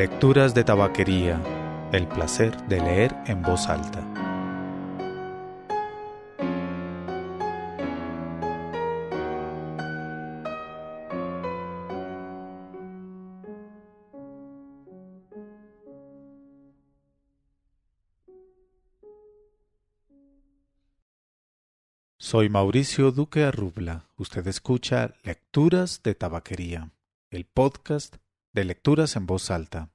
Lecturas de Tabaquería. El placer de leer en voz alta. Soy Mauricio Duque Arrubla. Usted escucha Lecturas de Tabaquería, el podcast de lecturas en voz alta.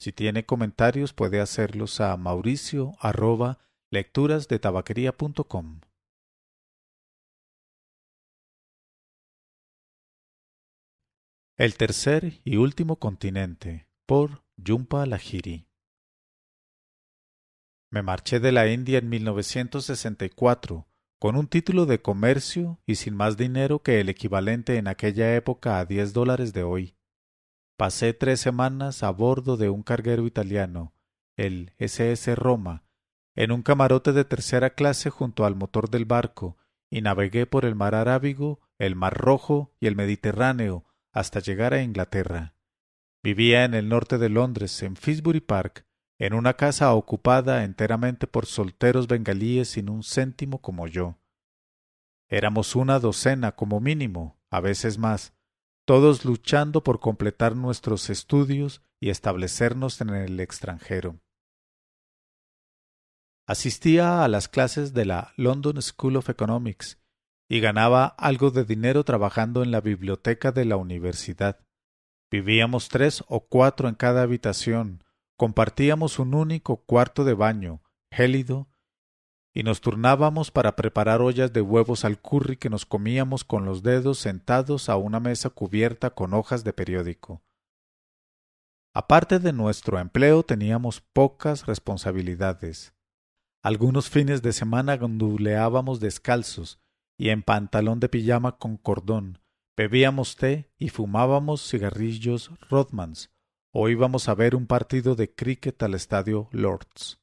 Si tiene comentarios puede hacerlos a mauricio arroba com El tercer y último continente por Yumpa Lahiri. Me marché de la India en 1964 con un título de comercio y sin más dinero que el equivalente en aquella época a diez dólares de hoy Pasé tres semanas a bordo de un carguero italiano, el SS Roma, en un camarote de tercera clase junto al motor del barco, y navegué por el mar Arábigo, el mar Rojo y el Mediterráneo hasta llegar a Inglaterra. Vivía en el norte de Londres, en Finsbury Park, en una casa ocupada enteramente por solteros bengalíes sin un céntimo como yo. Éramos una docena como mínimo, a veces más, todos luchando por completar nuestros estudios y establecernos en el extranjero. Asistía a las clases de la London School of Economics y ganaba algo de dinero trabajando en la biblioteca de la universidad. Vivíamos tres o cuatro en cada habitación, compartíamos un único cuarto de baño, gélido, y nos turnábamos para preparar ollas de huevos al curry que nos comíamos con los dedos sentados a una mesa cubierta con hojas de periódico. Aparte de nuestro empleo teníamos pocas responsabilidades. Algunos fines de semana gonduleábamos descalzos y en pantalón de pijama con cordón, bebíamos té y fumábamos cigarrillos Rodmans, o íbamos a ver un partido de cricket al estadio Lords.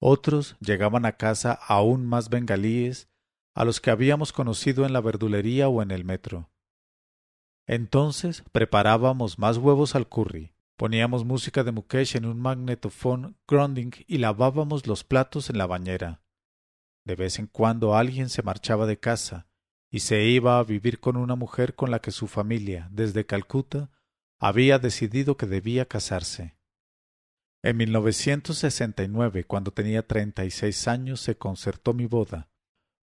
Otros llegaban a casa aún más bengalíes a los que habíamos conocido en la verdulería o en el metro. Entonces preparábamos más huevos al curry, poníamos música de Mukesh en un magnetofón gronding y lavábamos los platos en la bañera. De vez en cuando alguien se marchaba de casa y se iba a vivir con una mujer con la que su familia, desde Calcuta, había decidido que debía casarse. En 1969, cuando tenía 36 años, se concertó mi boda.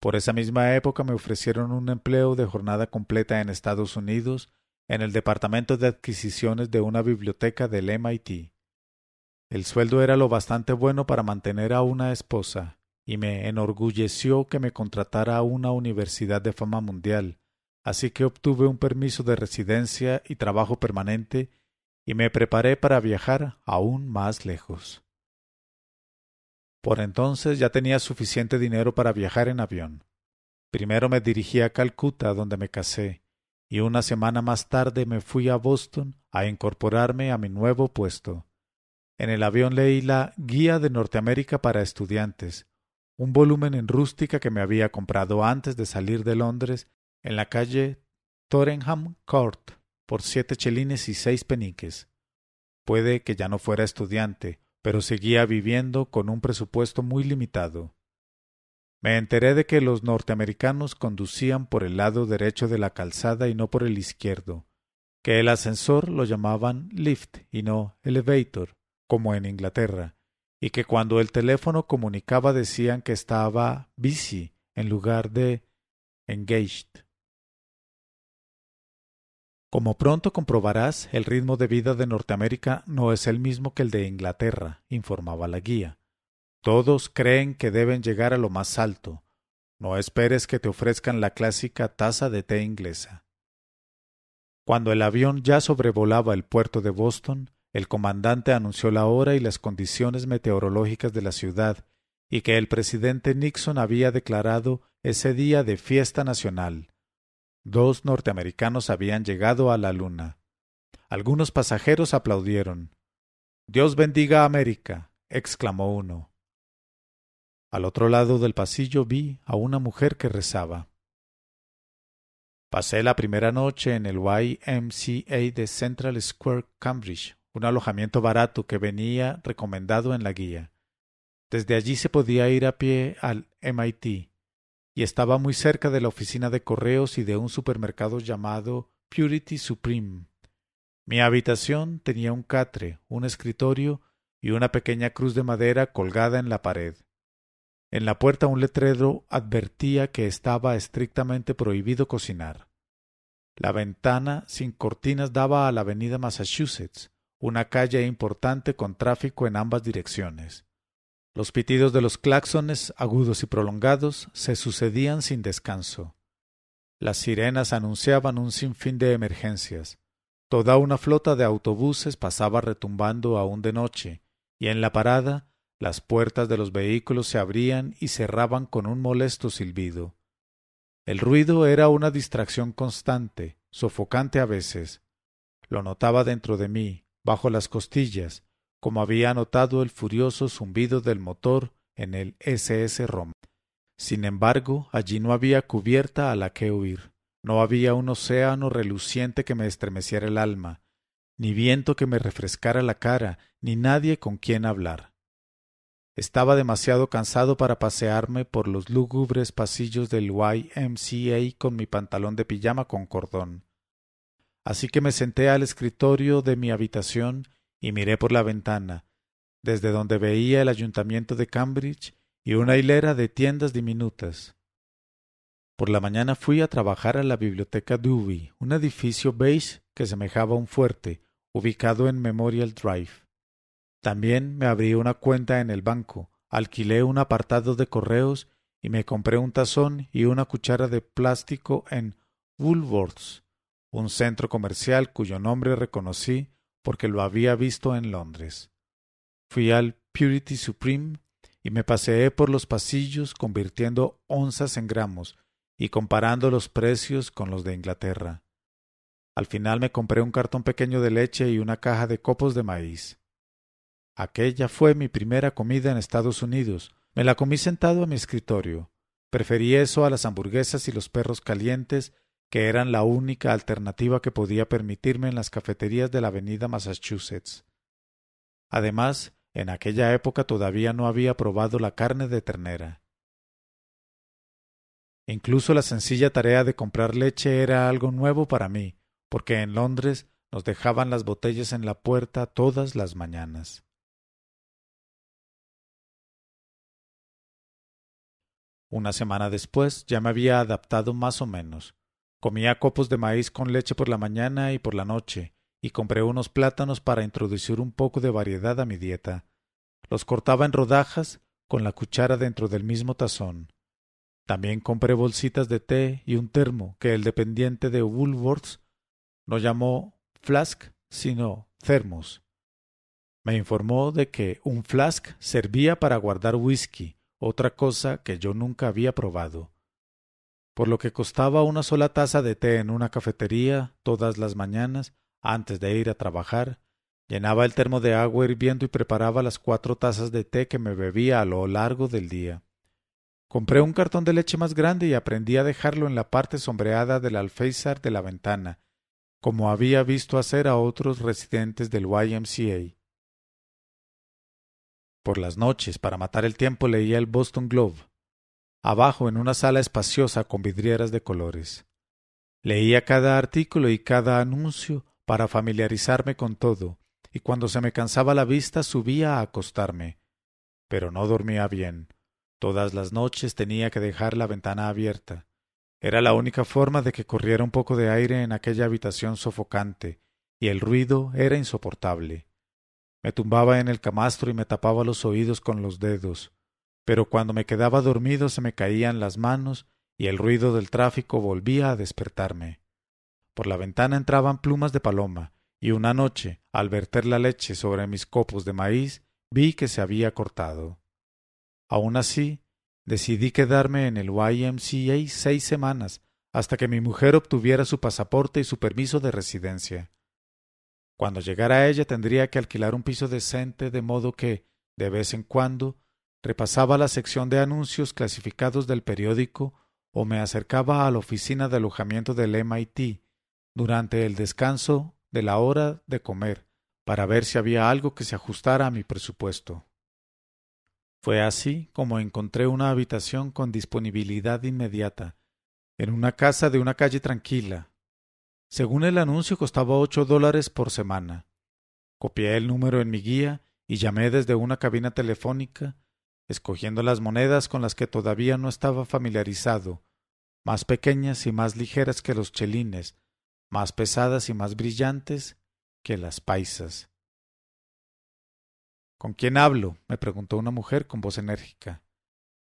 Por esa misma época me ofrecieron un empleo de jornada completa en Estados Unidos, en el departamento de adquisiciones de una biblioteca del MIT. El sueldo era lo bastante bueno para mantener a una esposa, y me enorgulleció que me contratara a una universidad de fama mundial, así que obtuve un permiso de residencia y trabajo permanente y me preparé para viajar aún más lejos. Por entonces ya tenía suficiente dinero para viajar en avión. Primero me dirigí a Calcuta, donde me casé, y una semana más tarde me fui a Boston a incorporarme a mi nuevo puesto. En el avión leí la Guía de Norteamérica para Estudiantes, un volumen en rústica que me había comprado antes de salir de Londres en la calle Torenham Court por siete chelines y seis peniques. Puede que ya no fuera estudiante, pero seguía viviendo con un presupuesto muy limitado. Me enteré de que los norteamericanos conducían por el lado derecho de la calzada y no por el izquierdo, que el ascensor lo llamaban lift y no elevator, como en Inglaterra, y que cuando el teléfono comunicaba decían que estaba busy en lugar de engaged. Como pronto comprobarás, el ritmo de vida de Norteamérica no es el mismo que el de Inglaterra, informaba la guía. Todos creen que deben llegar a lo más alto. No esperes que te ofrezcan la clásica taza de té inglesa. Cuando el avión ya sobrevolaba el puerto de Boston, el comandante anunció la hora y las condiciones meteorológicas de la ciudad, y que el presidente Nixon había declarado ese día de fiesta nacional, Dos norteamericanos habían llegado a la Luna. Algunos pasajeros aplaudieron. Dios bendiga a América, exclamó uno. Al otro lado del pasillo vi a una mujer que rezaba. Pasé la primera noche en el YMCA de Central Square, Cambridge, un alojamiento barato que venía recomendado en la guía. Desde allí se podía ir a pie al MIT, y estaba muy cerca de la oficina de correos y de un supermercado llamado Purity Supreme. Mi habitación tenía un catre, un escritorio y una pequeña cruz de madera colgada en la pared. En la puerta un letrero advertía que estaba estrictamente prohibido cocinar. La ventana sin cortinas daba a la avenida Massachusetts, una calle importante con tráfico en ambas direcciones. Los pitidos de los claxones, agudos y prolongados, se sucedían sin descanso. Las sirenas anunciaban un sinfín de emergencias. Toda una flota de autobuses pasaba retumbando aún de noche, y en la parada las puertas de los vehículos se abrían y cerraban con un molesto silbido. El ruido era una distracción constante, sofocante a veces. Lo notaba dentro de mí, bajo las costillas, como había notado el furioso zumbido del motor en el SS Roma. Sin embargo, allí no había cubierta a la que huir, no había un océano reluciente que me estremeciera el alma, ni viento que me refrescara la cara, ni nadie con quien hablar. Estaba demasiado cansado para pasearme por los lúgubres pasillos del YMCA con mi pantalón de pijama con cordón. Así que me senté al escritorio de mi habitación y miré por la ventana, desde donde veía el ayuntamiento de Cambridge y una hilera de tiendas diminutas. Por la mañana fui a trabajar a la biblioteca Dewey, un edificio beige que semejaba un fuerte, ubicado en Memorial Drive. También me abrí una cuenta en el banco, alquilé un apartado de correos y me compré un tazón y una cuchara de plástico en Woolworths, un centro comercial cuyo nombre reconocí porque lo había visto en Londres. Fui al Purity Supreme y me paseé por los pasillos convirtiendo onzas en gramos y comparando los precios con los de Inglaterra. Al final me compré un cartón pequeño de leche y una caja de copos de maíz. Aquella fue mi primera comida en Estados Unidos. Me la comí sentado a mi escritorio. Preferí eso a las hamburguesas y los perros calientes que eran la única alternativa que podía permitirme en las cafeterías de la avenida Massachusetts. Además, en aquella época todavía no había probado la carne de ternera. Incluso la sencilla tarea de comprar leche era algo nuevo para mí, porque en Londres nos dejaban las botellas en la puerta todas las mañanas. Una semana después ya me había adaptado más o menos, Comía copos de maíz con leche por la mañana y por la noche, y compré unos plátanos para introducir un poco de variedad a mi dieta. Los cortaba en rodajas con la cuchara dentro del mismo tazón. También compré bolsitas de té y un termo que el dependiente de Woolworths no llamó flask, sino thermos. Me informó de que un flask servía para guardar whisky, otra cosa que yo nunca había probado por lo que costaba una sola taza de té en una cafetería todas las mañanas antes de ir a trabajar, llenaba el termo de agua hirviendo y preparaba las cuatro tazas de té que me bebía a lo largo del día. Compré un cartón de leche más grande y aprendí a dejarlo en la parte sombreada del alféizar de la ventana, como había visto hacer a otros residentes del YMCA. Por las noches, para matar el tiempo, leía el Boston Globe, abajo en una sala espaciosa con vidrieras de colores. Leía cada artículo y cada anuncio para familiarizarme con todo, y cuando se me cansaba la vista subía a acostarme. Pero no dormía bien. Todas las noches tenía que dejar la ventana abierta. Era la única forma de que corriera un poco de aire en aquella habitación sofocante, y el ruido era insoportable. Me tumbaba en el camastro y me tapaba los oídos con los dedos pero cuando me quedaba dormido se me caían las manos y el ruido del tráfico volvía a despertarme. Por la ventana entraban plumas de paloma, y una noche, al verter la leche sobre mis copos de maíz, vi que se había cortado. Aun así, decidí quedarme en el YMCA seis semanas hasta que mi mujer obtuviera su pasaporte y su permiso de residencia. Cuando llegara ella tendría que alquilar un piso decente de modo que, de vez en cuando, repasaba la sección de anuncios clasificados del periódico o me acercaba a la oficina de alojamiento del MIT durante el descanso de la hora de comer para ver si había algo que se ajustara a mi presupuesto. Fue así como encontré una habitación con disponibilidad inmediata, en una casa de una calle tranquila. Según el anuncio costaba ocho dólares por semana. Copié el número en mi guía y llamé desde una cabina telefónica escogiendo las monedas con las que todavía no estaba familiarizado, más pequeñas y más ligeras que los chelines, más pesadas y más brillantes que las paisas. ¿Con quién hablo? me preguntó una mujer con voz enérgica.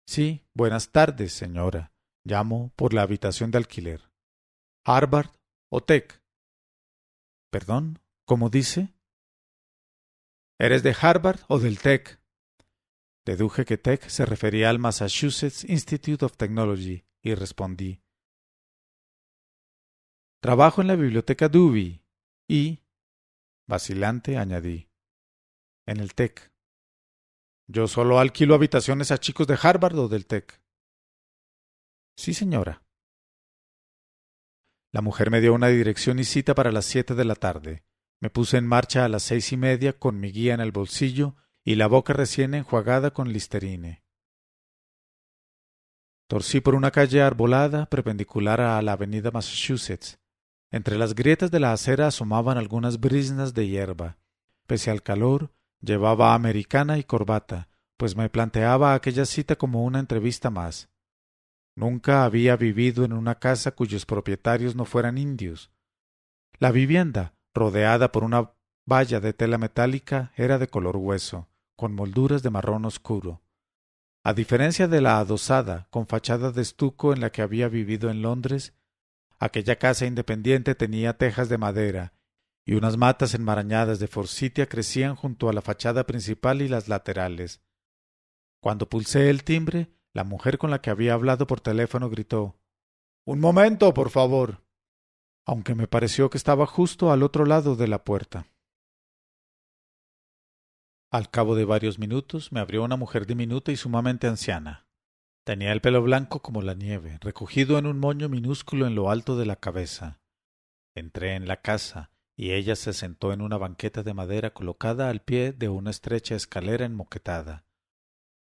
Sí, buenas tardes, señora. Llamo por la habitación de alquiler. Harvard o Tech. Perdón, ¿cómo dice? ¿Eres de Harvard o del Tech? Deduje que Tech se refería al Massachusetts Institute of Technology y respondí. Trabajo en la biblioteca Duby y, vacilante, añadí. En el Tech. Yo solo alquilo habitaciones a chicos de Harvard o del Tech. Sí, señora. La mujer me dio una dirección y cita para las siete de la tarde. Me puse en marcha a las seis y media con mi guía en el bolsillo y la boca recién enjuagada con listerine. Torcí por una calle arbolada perpendicular a la avenida Massachusetts. Entre las grietas de la acera asomaban algunas brisnas de hierba. Pese al calor, llevaba americana y corbata, pues me planteaba aquella cita como una entrevista más. Nunca había vivido en una casa cuyos propietarios no fueran indios. La vivienda, rodeada por una valla de tela metálica, era de color hueso, con molduras de marrón oscuro. A diferencia de la adosada, con fachada de estuco en la que había vivido en Londres, aquella casa independiente tenía tejas de madera, y unas matas enmarañadas de Forsitia crecían junto a la fachada principal y las laterales. Cuando pulsé el timbre, la mujer con la que había hablado por teléfono gritó Un momento, por favor. aunque me pareció que estaba justo al otro lado de la puerta. Al cabo de varios minutos me abrió una mujer diminuta y sumamente anciana. Tenía el pelo blanco como la nieve, recogido en un moño minúsculo en lo alto de la cabeza. Entré en la casa, y ella se sentó en una banqueta de madera colocada al pie de una estrecha escalera enmoquetada.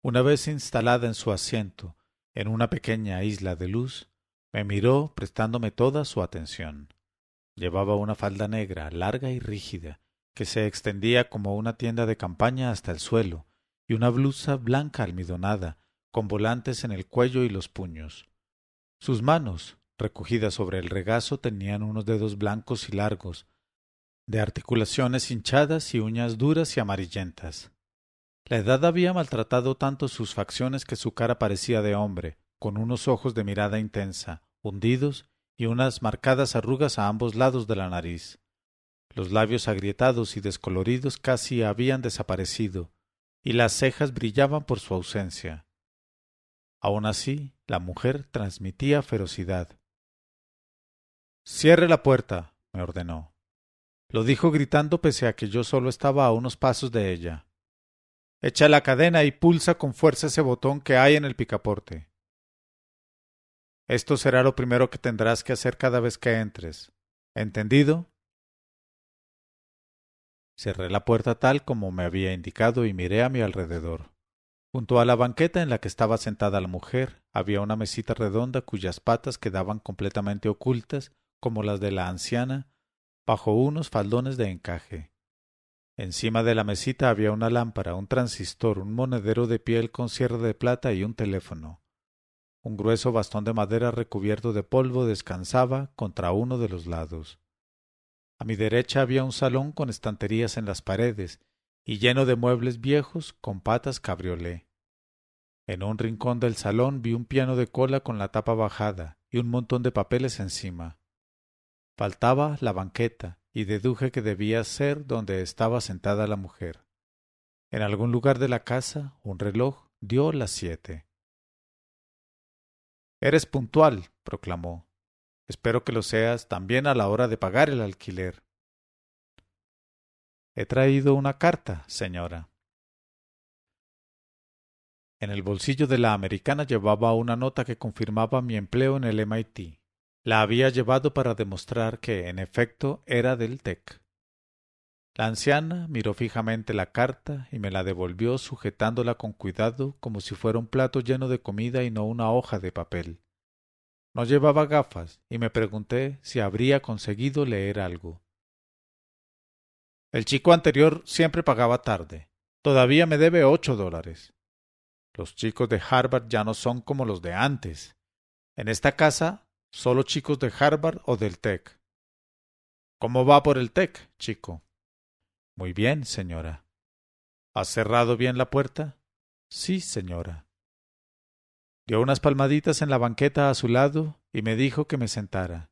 Una vez instalada en su asiento, en una pequeña isla de luz, me miró prestándome toda su atención. Llevaba una falda negra, larga y rígida, que se extendía como una tienda de campaña hasta el suelo, y una blusa blanca almidonada, con volantes en el cuello y los puños. Sus manos, recogidas sobre el regazo, tenían unos dedos blancos y largos, de articulaciones hinchadas y uñas duras y amarillentas. La edad había maltratado tanto sus facciones que su cara parecía de hombre, con unos ojos de mirada intensa, hundidos y unas marcadas arrugas a ambos lados de la nariz. Los labios agrietados y descoloridos casi habían desaparecido, y las cejas brillaban por su ausencia. Aun así, la mujer transmitía ferocidad. Cierre la puerta, me ordenó. Lo dijo gritando pese a que yo solo estaba a unos pasos de ella. Echa la cadena y pulsa con fuerza ese botón que hay en el picaporte. Esto será lo primero que tendrás que hacer cada vez que entres. ¿Entendido? Cerré la puerta tal como me había indicado y miré a mi alrededor. Junto a la banqueta en la que estaba sentada la mujer había una mesita redonda cuyas patas quedaban completamente ocultas, como las de la anciana, bajo unos faldones de encaje. Encima de la mesita había una lámpara, un transistor, un monedero de piel con cierre de plata y un teléfono. Un grueso bastón de madera recubierto de polvo descansaba contra uno de los lados. A mi derecha había un salón con estanterías en las paredes y lleno de muebles viejos con patas cabriolé. En un rincón del salón vi un piano de cola con la tapa bajada y un montón de papeles encima. Faltaba la banqueta y deduje que debía ser donde estaba sentada la mujer. En algún lugar de la casa un reloj dio las siete. Eres puntual, proclamó. Espero que lo seas también a la hora de pagar el alquiler. He traído una carta, señora. En el bolsillo de la americana llevaba una nota que confirmaba mi empleo en el MIT. La había llevado para demostrar que, en efecto, era del TEC. La anciana miró fijamente la carta y me la devolvió sujetándola con cuidado como si fuera un plato lleno de comida y no una hoja de papel. No llevaba gafas y me pregunté si habría conseguido leer algo. El chico anterior siempre pagaba tarde. Todavía me debe ocho dólares. Los chicos de Harvard ya no son como los de antes. En esta casa, solo chicos de Harvard o del TEC. ¿Cómo va por el TEC, chico? Muy bien, señora. ¿Has cerrado bien la puerta? Sí, señora. Dio unas palmaditas en la banqueta a su lado y me dijo que me sentara.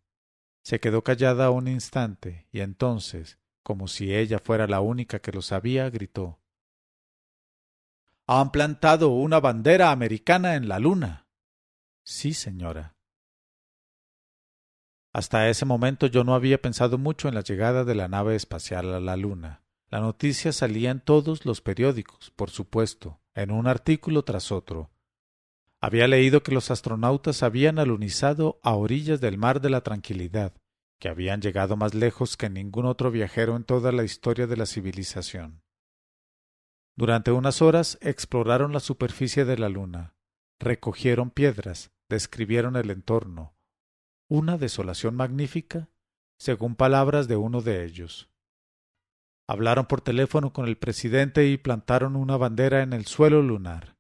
Se quedó callada un instante y entonces, como si ella fuera la única que lo sabía, gritó Han plantado una bandera americana en la luna. Sí, señora. Hasta ese momento yo no había pensado mucho en la llegada de la nave espacial a la luna. La noticia salía en todos los periódicos, por supuesto, en un artículo tras otro, había leído que los astronautas habían alunizado a orillas del mar de la tranquilidad, que habían llegado más lejos que ningún otro viajero en toda la historia de la civilización. Durante unas horas exploraron la superficie de la luna, recogieron piedras, describieron el entorno. Una desolación magnífica, según palabras de uno de ellos. Hablaron por teléfono con el presidente y plantaron una bandera en el suelo lunar.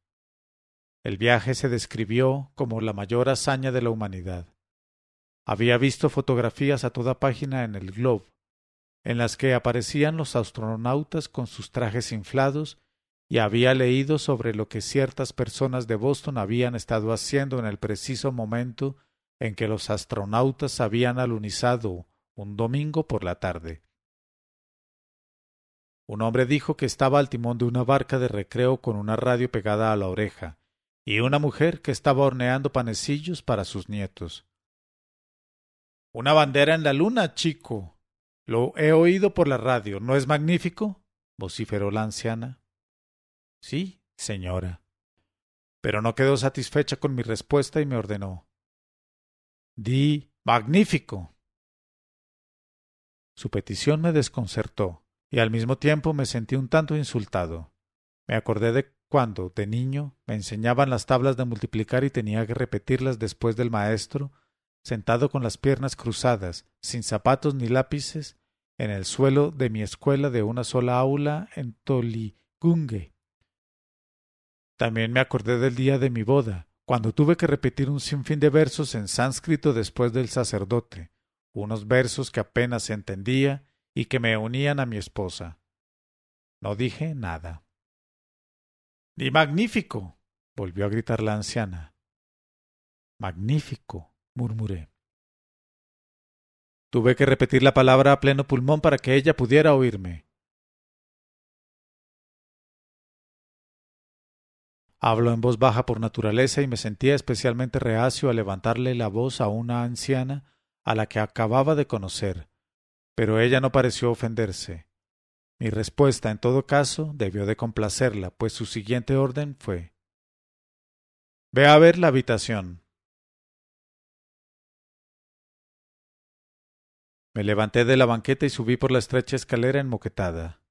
El viaje se describió como la mayor hazaña de la humanidad. Había visto fotografías a toda página en el Globe, en las que aparecían los astronautas con sus trajes inflados y había leído sobre lo que ciertas personas de Boston habían estado haciendo en el preciso momento en que los astronautas habían alunizado un domingo por la tarde. Un hombre dijo que estaba al timón de una barca de recreo con una radio pegada a la oreja, y una mujer que estaba horneando panecillos para sus nietos. Una bandera en la luna, chico. Lo he oído por la radio. ¿No es magnífico? vociferó la anciana. Sí, señora. Pero no quedó satisfecha con mi respuesta y me ordenó. Di magnífico. Su petición me desconcertó, y al mismo tiempo me sentí un tanto insultado. Me acordé de cuando, de niño, me enseñaban las tablas de multiplicar y tenía que repetirlas después del maestro, sentado con las piernas cruzadas, sin zapatos ni lápices, en el suelo de mi escuela de una sola aula en Toligungue. También me acordé del día de mi boda, cuando tuve que repetir un sinfín de versos en sánscrito después del sacerdote, unos versos que apenas entendía y que me unían a mi esposa. No dije nada. Ni magnífico. volvió a gritar la anciana. Magnífico. murmuré. Tuve que repetir la palabra a pleno pulmón para que ella pudiera oírme. Hablo en voz baja por naturaleza y me sentía especialmente reacio a levantarle la voz a una anciana a la que acababa de conocer, pero ella no pareció ofenderse. Mi respuesta, en todo caso, debió de complacerla, pues su siguiente orden fue Ve a ver la habitación. Me levanté de la banqueta y subí por la estrecha escalera enmoquetada.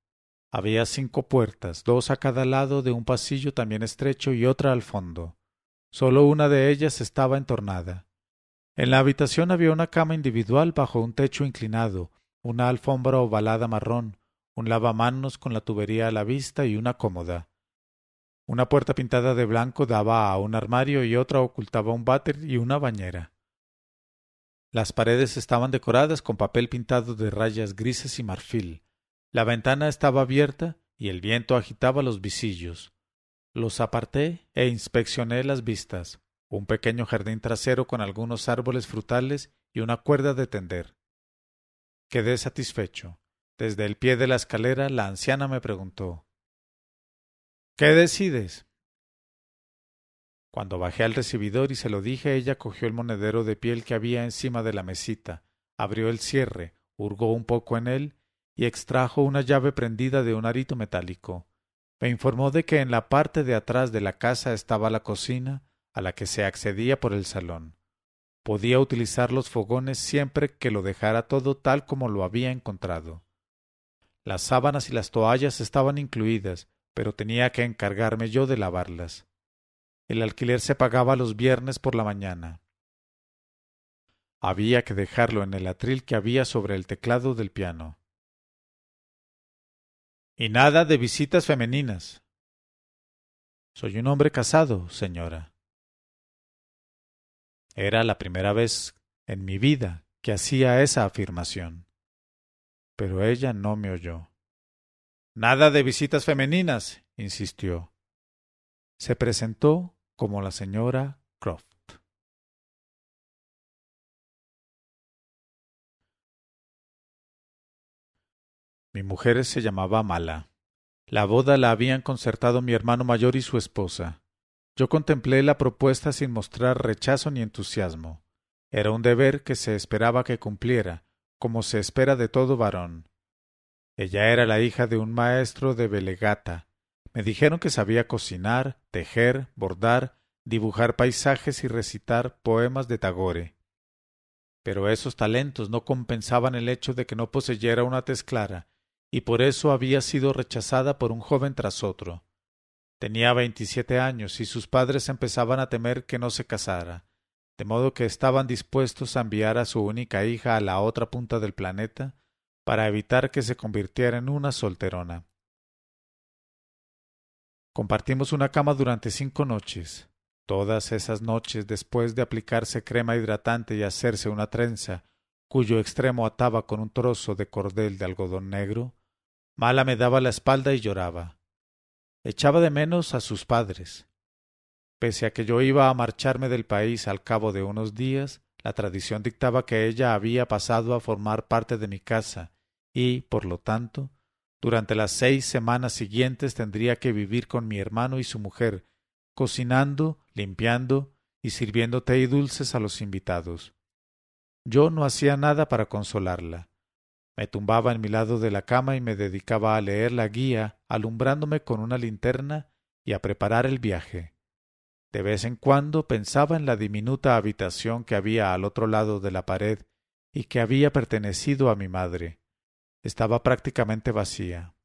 Había cinco puertas, dos a cada lado de un pasillo también estrecho y otra al fondo. Solo una de ellas estaba entornada. En la habitación había una cama individual bajo un techo inclinado, una alfombra ovalada marrón, un lavamanos con la tubería a la vista y una cómoda. Una puerta pintada de blanco daba a un armario y otra ocultaba un váter y una bañera. Las paredes estaban decoradas con papel pintado de rayas grises y marfil. La ventana estaba abierta y el viento agitaba los visillos. Los aparté e inspeccioné las vistas, un pequeño jardín trasero con algunos árboles frutales y una cuerda de tender. Quedé satisfecho. Desde el pie de la escalera la anciana me preguntó ¿Qué decides? Cuando bajé al recibidor y se lo dije, ella cogió el monedero de piel que había encima de la mesita, abrió el cierre, hurgó un poco en él y extrajo una llave prendida de un arito metálico. Me informó de que en la parte de atrás de la casa estaba la cocina, a la que se accedía por el salón. Podía utilizar los fogones siempre que lo dejara todo tal como lo había encontrado. Las sábanas y las toallas estaban incluidas, pero tenía que encargarme yo de lavarlas. El alquiler se pagaba los viernes por la mañana. Había que dejarlo en el atril que había sobre el teclado del piano. Y nada de visitas femeninas. Soy un hombre casado, señora. Era la primera vez en mi vida que hacía esa afirmación pero ella no me oyó. Nada de visitas femeninas, insistió. Se presentó como la señora Croft. Mi mujer se llamaba Mala. La boda la habían concertado mi hermano mayor y su esposa. Yo contemplé la propuesta sin mostrar rechazo ni entusiasmo. Era un deber que se esperaba que cumpliera, como se espera de todo varón. Ella era la hija de un maestro de Belegata. Me dijeron que sabía cocinar, tejer, bordar, dibujar paisajes y recitar poemas de Tagore. Pero esos talentos no compensaban el hecho de que no poseyera una tez clara, y por eso había sido rechazada por un joven tras otro. Tenía veintisiete años y sus padres empezaban a temer que no se casara de modo que estaban dispuestos a enviar a su única hija a la otra punta del planeta para evitar que se convirtiera en una solterona. Compartimos una cama durante cinco noches. Todas esas noches, después de aplicarse crema hidratante y hacerse una trenza, cuyo extremo ataba con un trozo de cordel de algodón negro, Mala me daba la espalda y lloraba. Echaba de menos a sus padres, Pese a que yo iba a marcharme del país al cabo de unos días, la tradición dictaba que ella había pasado a formar parte de mi casa y, por lo tanto, durante las seis semanas siguientes tendría que vivir con mi hermano y su mujer, cocinando, limpiando y sirviendo té y dulces a los invitados. Yo no hacía nada para consolarla. Me tumbaba en mi lado de la cama y me dedicaba a leer la guía, alumbrándome con una linterna y a preparar el viaje. De vez en cuando pensaba en la diminuta habitación que había al otro lado de la pared y que había pertenecido a mi madre. Estaba prácticamente vacía.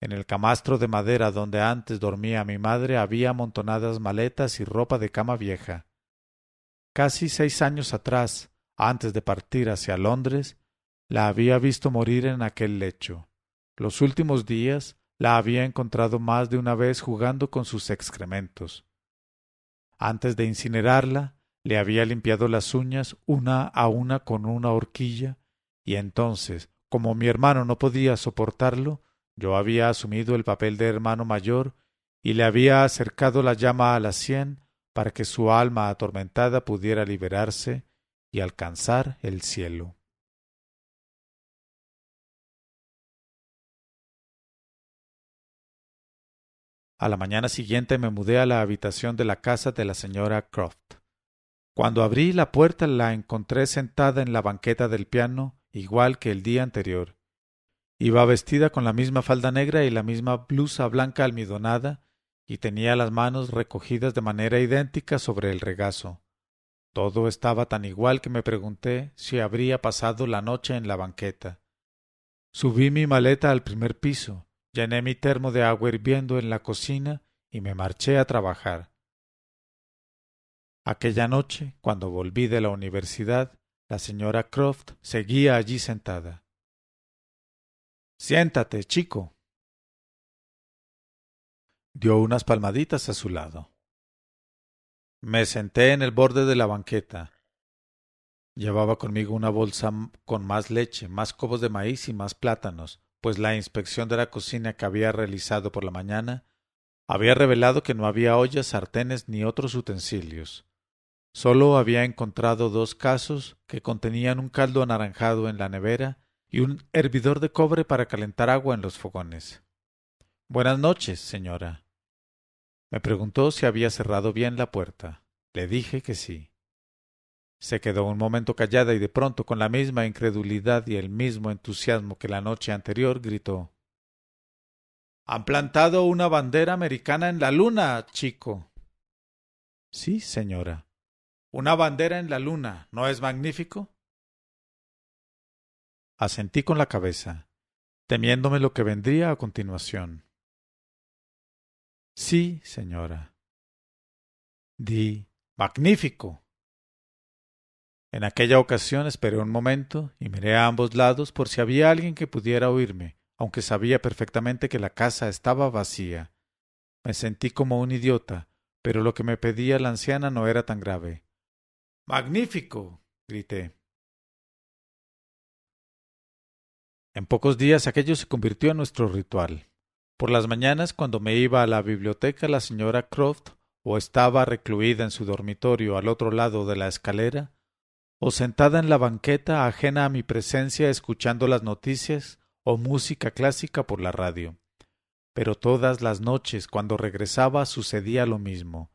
En el camastro de madera donde antes dormía mi madre había amontonadas maletas y ropa de cama vieja. Casi seis años atrás, antes de partir hacia Londres, la había visto morir en aquel lecho. Los últimos días la había encontrado más de una vez jugando con sus excrementos. Antes de incinerarla, le había limpiado las uñas una a una con una horquilla, y entonces, como mi hermano no podía soportarlo, yo había asumido el papel de hermano mayor y le había acercado la llama a la sien para que su alma atormentada pudiera liberarse y alcanzar el cielo. A la mañana siguiente me mudé a la habitación de la casa de la señora Croft. Cuando abrí la puerta la encontré sentada en la banqueta del piano, igual que el día anterior. Iba vestida con la misma falda negra y la misma blusa blanca almidonada, y tenía las manos recogidas de manera idéntica sobre el regazo. Todo estaba tan igual que me pregunté si habría pasado la noche en la banqueta. Subí mi maleta al primer piso, Llené mi termo de agua hirviendo en la cocina y me marché a trabajar. Aquella noche, cuando volví de la universidad, la señora Croft seguía allí sentada. Siéntate, chico. Dio unas palmaditas a su lado. Me senté en el borde de la banqueta. Llevaba conmigo una bolsa con más leche, más cobos de maíz y más plátanos, pues la inspección de la cocina que había realizado por la mañana había revelado que no había ollas, sartenes ni otros utensilios. Solo había encontrado dos casos que contenían un caldo anaranjado en la nevera y un hervidor de cobre para calentar agua en los fogones. Buenas noches, señora. Me preguntó si había cerrado bien la puerta. Le dije que sí. Se quedó un momento callada y de pronto, con la misma incredulidad y el mismo entusiasmo que la noche anterior, gritó Han plantado una bandera americana en la luna, chico. Sí, señora. Una bandera en la luna, ¿no es magnífico? Asentí con la cabeza, temiéndome lo que vendría a continuación. Sí, señora. Di, magnífico. En aquella ocasión esperé un momento y miré a ambos lados por si había alguien que pudiera oírme, aunque sabía perfectamente que la casa estaba vacía. Me sentí como un idiota, pero lo que me pedía la anciana no era tan grave. Magnífico. grité. En pocos días aquello se convirtió en nuestro ritual. Por las mañanas, cuando me iba a la biblioteca, la señora Croft o estaba recluida en su dormitorio al otro lado de la escalera, o sentada en la banqueta ajena a mi presencia escuchando las noticias o música clásica por la radio. Pero todas las noches cuando regresaba sucedía lo mismo.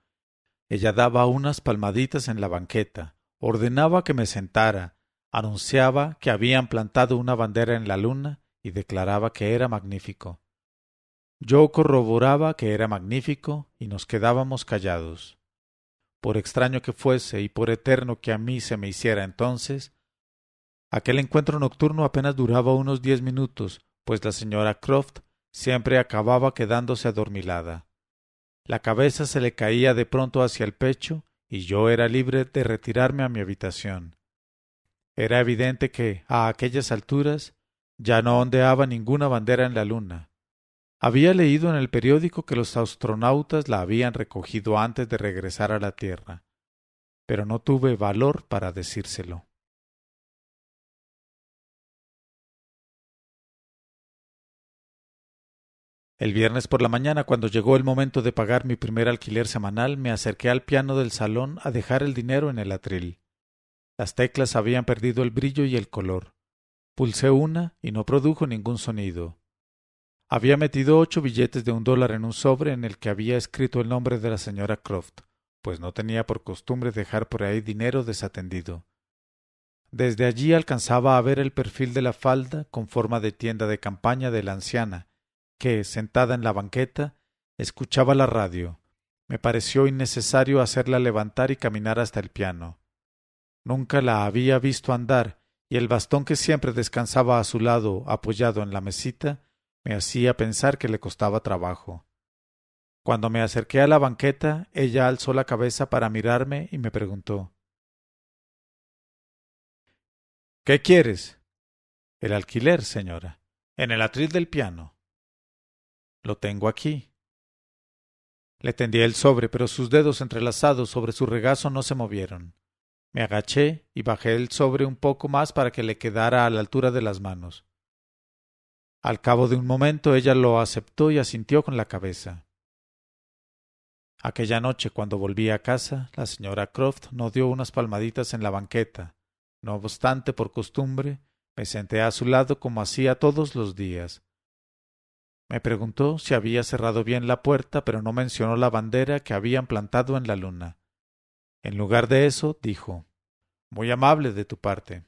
Ella daba unas palmaditas en la banqueta, ordenaba que me sentara, anunciaba que habían plantado una bandera en la luna y declaraba que era magnífico. Yo corroboraba que era magnífico y nos quedábamos callados por extraño que fuese y por eterno que a mí se me hiciera entonces, aquel encuentro nocturno apenas duraba unos diez minutos, pues la señora Croft siempre acababa quedándose adormilada. La cabeza se le caía de pronto hacia el pecho y yo era libre de retirarme a mi habitación. Era evidente que, a aquellas alturas, ya no ondeaba ninguna bandera en la luna, había leído en el periódico que los astronautas la habían recogido antes de regresar a la Tierra, pero no tuve valor para decírselo. El viernes por la mañana, cuando llegó el momento de pagar mi primer alquiler semanal, me acerqué al piano del salón a dejar el dinero en el atril. Las teclas habían perdido el brillo y el color. Pulsé una y no produjo ningún sonido. Había metido ocho billetes de un dólar en un sobre en el que había escrito el nombre de la señora Croft, pues no tenía por costumbre dejar por ahí dinero desatendido. Desde allí alcanzaba a ver el perfil de la falda con forma de tienda de campaña de la anciana, que, sentada en la banqueta, escuchaba la radio. Me pareció innecesario hacerla levantar y caminar hasta el piano. Nunca la había visto andar, y el bastón que siempre descansaba a su lado, apoyado en la mesita, me hacía pensar que le costaba trabajo. Cuando me acerqué a la banqueta, ella alzó la cabeza para mirarme y me preguntó ¿Qué quieres? El alquiler, señora. En el atril del piano. Lo tengo aquí. Le tendí el sobre, pero sus dedos entrelazados sobre su regazo no se movieron. Me agaché y bajé el sobre un poco más para que le quedara a la altura de las manos. Al cabo de un momento ella lo aceptó y asintió con la cabeza. Aquella noche, cuando volví a casa, la señora Croft no dio unas palmaditas en la banqueta. No obstante, por costumbre, me senté a su lado como hacía todos los días. Me preguntó si había cerrado bien la puerta, pero no mencionó la bandera que habían plantado en la luna. En lugar de eso, dijo Muy amable de tu parte.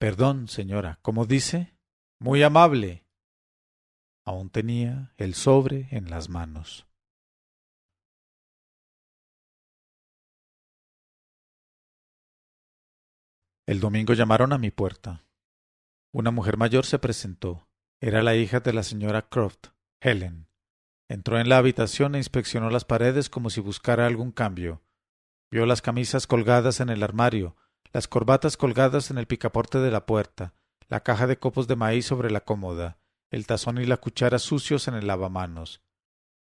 Perdón, señora, ¿cómo dice? Muy amable. Aún tenía el sobre en las manos. El domingo llamaron a mi puerta. Una mujer mayor se presentó. Era la hija de la señora Croft, Helen. Entró en la habitación e inspeccionó las paredes como si buscara algún cambio. Vio las camisas colgadas en el armario, las corbatas colgadas en el picaporte de la puerta, la caja de copos de maíz sobre la cómoda, el tazón y la cuchara sucios en el lavamanos.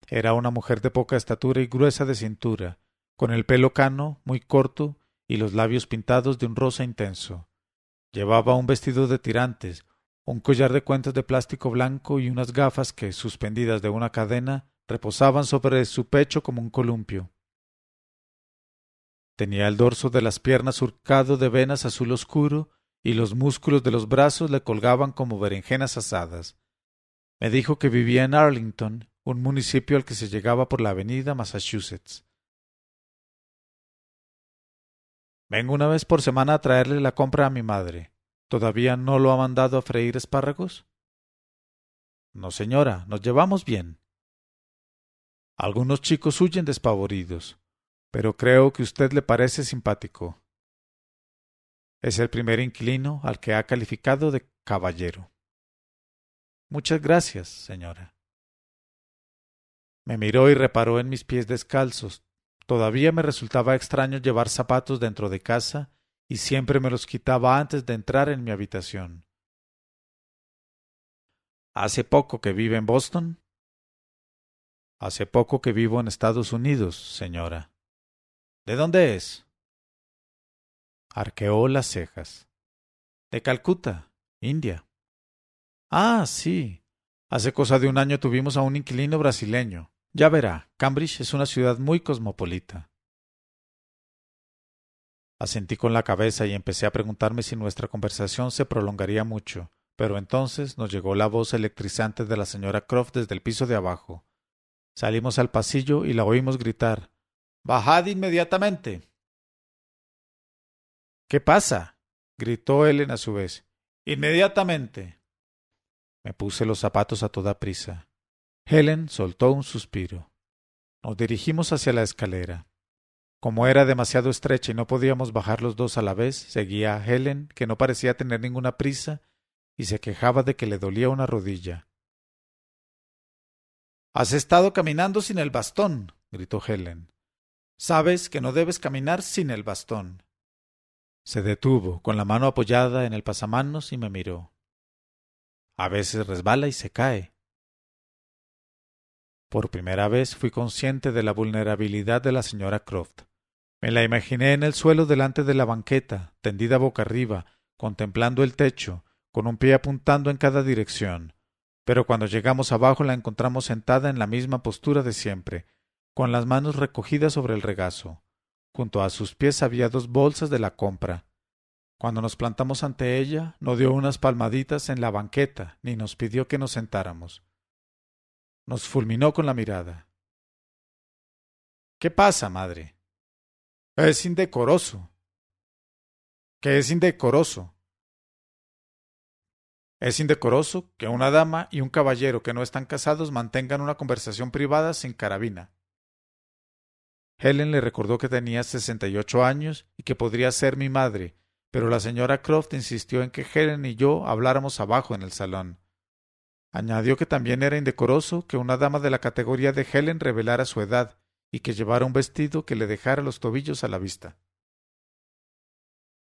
Era una mujer de poca estatura y gruesa de cintura, con el pelo cano, muy corto, y los labios pintados de un rosa intenso. Llevaba un vestido de tirantes, un collar de cuentas de plástico blanco y unas gafas que, suspendidas de una cadena, reposaban sobre su pecho como un columpio. Tenía el dorso de las piernas surcado de venas azul oscuro y los músculos de los brazos le colgaban como berenjenas asadas. Me dijo que vivía en Arlington, un municipio al que se llegaba por la avenida Massachusetts. Vengo una vez por semana a traerle la compra a mi madre. ¿Todavía no lo ha mandado a freír espárragos? No, señora, nos llevamos bien. Algunos chicos huyen despavoridos pero creo que usted le parece simpático. Es el primer inquilino al que ha calificado de caballero. Muchas gracias, señora. Me miró y reparó en mis pies descalzos. Todavía me resultaba extraño llevar zapatos dentro de casa y siempre me los quitaba antes de entrar en mi habitación. ¿Hace poco que vive en Boston? Hace poco que vivo en Estados Unidos, señora. ¿De dónde es? Arqueó las cejas. De Calcuta, India. Ah, sí. Hace cosa de un año tuvimos a un inquilino brasileño. Ya verá, Cambridge es una ciudad muy cosmopolita. Asentí con la cabeza y empecé a preguntarme si nuestra conversación se prolongaría mucho, pero entonces nos llegó la voz electrizante de la señora Croft desde el piso de abajo. Salimos al pasillo y la oímos gritar Bajad inmediatamente. ¿Qué pasa? gritó Helen a su vez. Inmediatamente. Me puse los zapatos a toda prisa. Helen soltó un suspiro. Nos dirigimos hacia la escalera. Como era demasiado estrecha y no podíamos bajar los dos a la vez, seguía a Helen, que no parecía tener ninguna prisa, y se quejaba de que le dolía una rodilla. Has estado caminando sin el bastón, gritó Helen. Sabes que no debes caminar sin el bastón. Se detuvo, con la mano apoyada en el pasamanos, y me miró. A veces resbala y se cae. Por primera vez fui consciente de la vulnerabilidad de la señora Croft. Me la imaginé en el suelo delante de la banqueta, tendida boca arriba, contemplando el techo, con un pie apuntando en cada dirección. Pero cuando llegamos abajo la encontramos sentada en la misma postura de siempre, con las manos recogidas sobre el regazo. Junto a sus pies había dos bolsas de la compra. Cuando nos plantamos ante ella, no dio unas palmaditas en la banqueta, ni nos pidió que nos sentáramos. Nos fulminó con la mirada. ¿Qué pasa, madre? Es indecoroso. ¿Qué es indecoroso? Es indecoroso que una dama y un caballero que no están casados mantengan una conversación privada sin carabina. Helen le recordó que tenía sesenta y ocho años y que podría ser mi madre, pero la señora Croft insistió en que Helen y yo habláramos abajo en el salón. Añadió que también era indecoroso que una dama de la categoría de Helen revelara su edad y que llevara un vestido que le dejara los tobillos a la vista.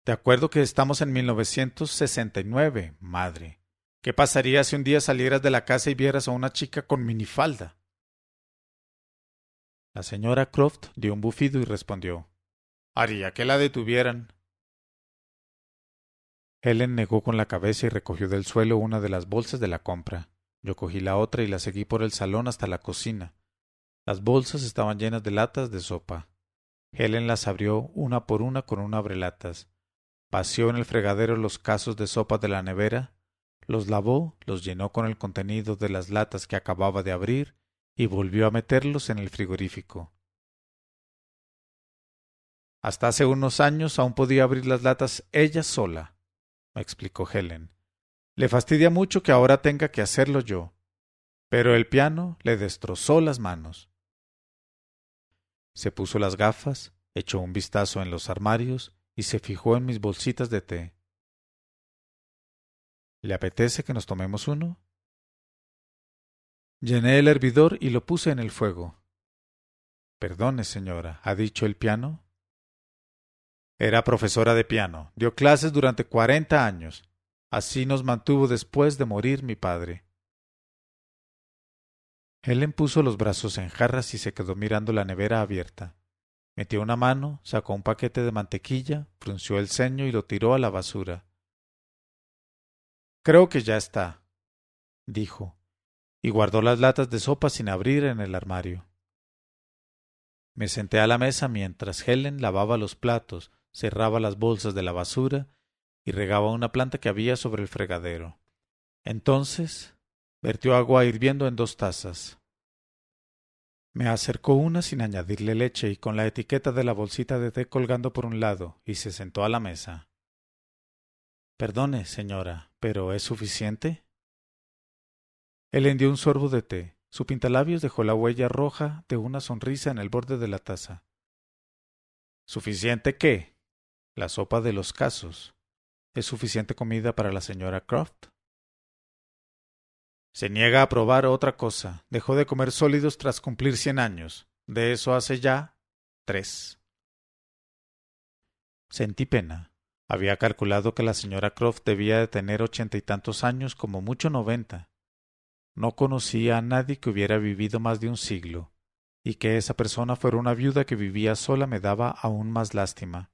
De acuerdo que estamos en 1969, madre. ¿Qué pasaría si un día salieras de la casa y vieras a una chica con minifalda? La señora Croft dio un bufido y respondió Haría que la detuvieran. Helen negó con la cabeza y recogió del suelo una de las bolsas de la compra. Yo cogí la otra y la seguí por el salón hasta la cocina. Las bolsas estaban llenas de latas de sopa. Helen las abrió una por una con un abrelatas. Paseó en el fregadero los casos de sopa de la nevera, los lavó, los llenó con el contenido de las latas que acababa de abrir y volvió a meterlos en el frigorífico. Hasta hace unos años aún podía abrir las latas ella sola, me explicó Helen. Le fastidia mucho que ahora tenga que hacerlo yo. Pero el piano le destrozó las manos. Se puso las gafas, echó un vistazo en los armarios y se fijó en mis bolsitas de té. ¿Le apetece que nos tomemos uno? Llené el hervidor y lo puse en el fuego. Perdone, señora, ¿ha dicho el piano? Era profesora de piano, dio clases durante cuarenta años. Así nos mantuvo después de morir mi padre. Helen puso los brazos en jarras y se quedó mirando la nevera abierta. Metió una mano, sacó un paquete de mantequilla, frunció el ceño y lo tiró a la basura. Creo que ya está, dijo y guardó las latas de sopa sin abrir en el armario. Me senté a la mesa mientras Helen lavaba los platos, cerraba las bolsas de la basura y regaba una planta que había sobre el fregadero. Entonces vertió agua hirviendo en dos tazas. Me acercó una sin añadirle leche y con la etiqueta de la bolsita de té colgando por un lado, y se sentó a la mesa. Perdone, señora, pero ¿es suficiente? Él hendió un sorbo de té. Su pintalabios dejó la huella roja de una sonrisa en el borde de la taza. ¿Suficiente qué? La sopa de los casos. ¿Es suficiente comida para la señora Croft? Se niega a probar otra cosa. Dejó de comer sólidos tras cumplir cien años. De eso hace ya tres. Sentí pena. Había calculado que la señora Croft debía de tener ochenta y tantos años, como mucho noventa. No conocía a nadie que hubiera vivido más de un siglo, y que esa persona fuera una viuda que vivía sola me daba aún más lástima.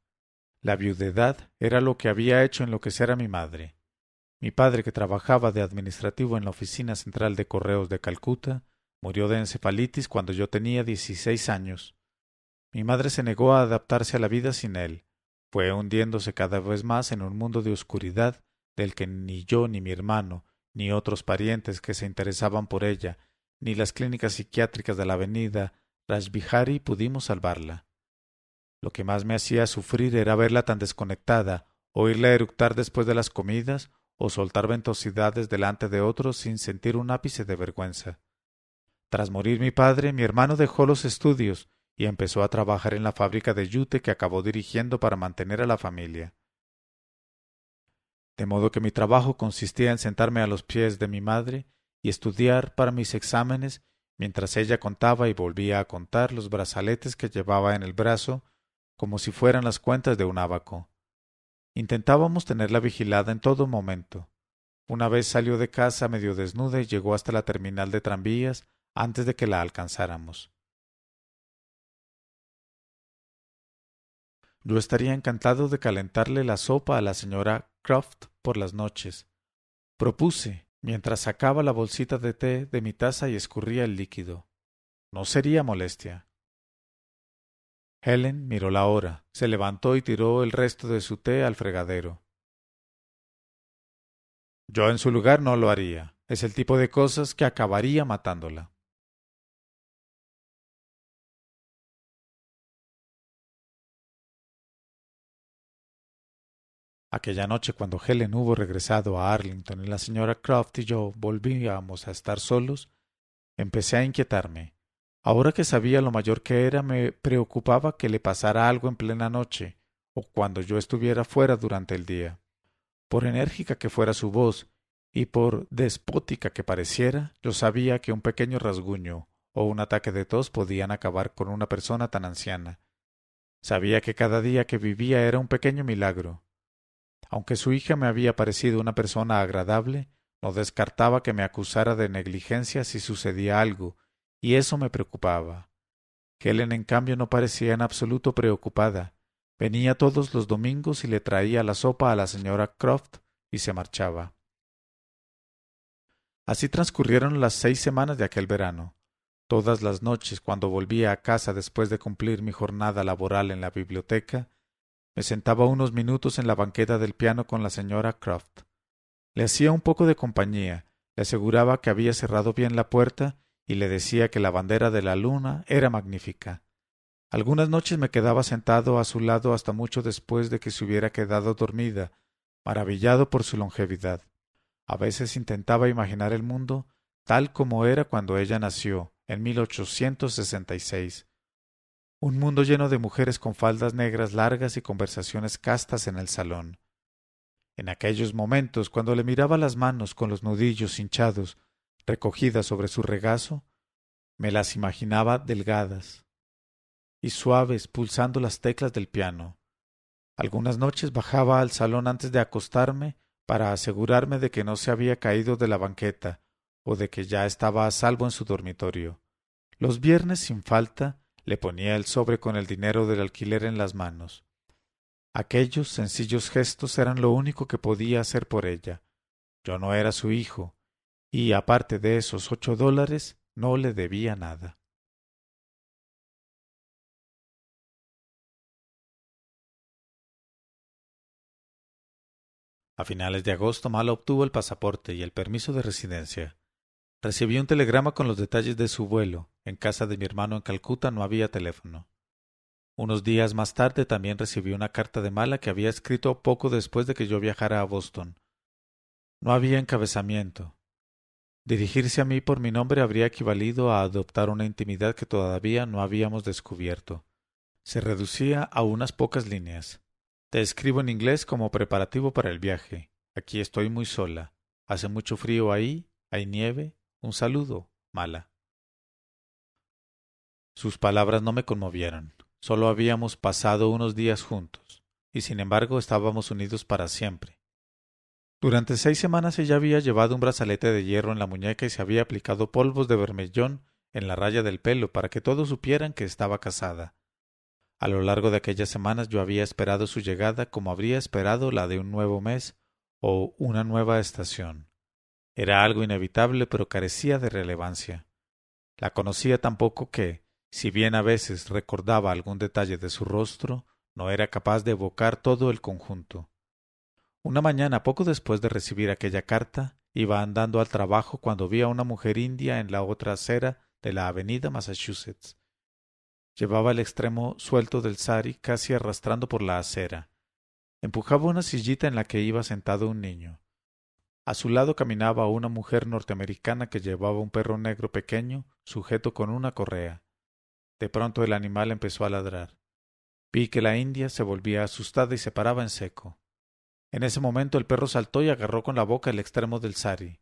La viudedad era lo que había hecho enloquecer a mi madre. Mi padre, que trabajaba de administrativo en la Oficina Central de Correos de Calcuta, murió de encefalitis cuando yo tenía dieciséis años. Mi madre se negó a adaptarse a la vida sin él. Fue hundiéndose cada vez más en un mundo de oscuridad del que ni yo ni mi hermano ni otros parientes que se interesaban por ella, ni las clínicas psiquiátricas de la avenida Rashbihari pudimos salvarla. Lo que más me hacía sufrir era verla tan desconectada, oírla eructar después de las comidas o soltar ventosidades delante de otros sin sentir un ápice de vergüenza. Tras morir mi padre, mi hermano dejó los estudios y empezó a trabajar en la fábrica de yute que acabó dirigiendo para mantener a la familia de modo que mi trabajo consistía en sentarme a los pies de mi madre y estudiar para mis exámenes mientras ella contaba y volvía a contar los brazaletes que llevaba en el brazo como si fueran las cuentas de un abaco. Intentábamos tenerla vigilada en todo momento. Una vez salió de casa medio desnuda y llegó hasta la terminal de tranvías antes de que la alcanzáramos. Yo estaría encantado de calentarle la sopa a la señora por las noches. Propuse, mientras sacaba la bolsita de té de mi taza y escurría el líquido. No sería molestia. Helen miró la hora, se levantó y tiró el resto de su té al fregadero. Yo en su lugar no lo haría. Es el tipo de cosas que acabaría matándola. Aquella noche, cuando Helen hubo regresado a Arlington y la señora Croft y yo volvíamos a estar solos, empecé a inquietarme. Ahora que sabía lo mayor que era, me preocupaba que le pasara algo en plena noche, o cuando yo estuviera fuera durante el día. Por enérgica que fuera su voz, y por despótica que pareciera, yo sabía que un pequeño rasguño o un ataque de tos podían acabar con una persona tan anciana. Sabía que cada día que vivía era un pequeño milagro, aunque su hija me había parecido una persona agradable, no descartaba que me acusara de negligencia si sucedía algo, y eso me preocupaba. Helen, en cambio, no parecía en absoluto preocupada. Venía todos los domingos y le traía la sopa a la señora Croft y se marchaba. Así transcurrieron las seis semanas de aquel verano. Todas las noches, cuando volvía a casa después de cumplir mi jornada laboral en la biblioteca, me sentaba unos minutos en la banqueta del piano con la señora Croft. Le hacía un poco de compañía, le aseguraba que había cerrado bien la puerta y le decía que la bandera de la luna era magnífica. Algunas noches me quedaba sentado a su lado hasta mucho después de que se hubiera quedado dormida, maravillado por su longevidad. A veces intentaba imaginar el mundo tal como era cuando ella nació, en un mundo lleno de mujeres con faldas negras largas y conversaciones castas en el salón. En aquellos momentos, cuando le miraba las manos con los nudillos hinchados, recogidas sobre su regazo, me las imaginaba delgadas y suaves pulsando las teclas del piano. Algunas noches bajaba al salón antes de acostarme para asegurarme de que no se había caído de la banqueta o de que ya estaba a salvo en su dormitorio. Los viernes, sin falta, le ponía el sobre con el dinero del alquiler en las manos. Aquellos sencillos gestos eran lo único que podía hacer por ella. Yo no era su hijo, y aparte de esos ocho dólares, no le debía nada. A finales de agosto Mala obtuvo el pasaporte y el permiso de residencia. Recibí un telegrama con los detalles de su vuelo. En casa de mi hermano en Calcuta no había teléfono. Unos días más tarde también recibí una carta de mala que había escrito poco después de que yo viajara a Boston. No había encabezamiento. Dirigirse a mí por mi nombre habría equivalido a adoptar una intimidad que todavía no habíamos descubierto. Se reducía a unas pocas líneas. Te escribo en inglés como preparativo para el viaje. Aquí estoy muy sola. Hace mucho frío ahí, hay nieve, un saludo, mala. Sus palabras no me conmovieron. Solo habíamos pasado unos días juntos, y sin embargo estábamos unidos para siempre. Durante seis semanas ella había llevado un brazalete de hierro en la muñeca y se había aplicado polvos de vermellón en la raya del pelo para que todos supieran que estaba casada. A lo largo de aquellas semanas yo había esperado su llegada como habría esperado la de un nuevo mes o una nueva estación. Era algo inevitable, pero carecía de relevancia. La conocía tan poco que, si bien a veces recordaba algún detalle de su rostro, no era capaz de evocar todo el conjunto. Una mañana poco después de recibir aquella carta, iba andando al trabajo cuando vi a una mujer india en la otra acera de la avenida Massachusetts. Llevaba el extremo suelto del sari casi arrastrando por la acera. Empujaba una sillita en la que iba sentado un niño. A su lado caminaba una mujer norteamericana que llevaba un perro negro pequeño sujeto con una correa. De pronto el animal empezó a ladrar. Vi que la india se volvía asustada y se paraba en seco. En ese momento el perro saltó y agarró con la boca el extremo del sari.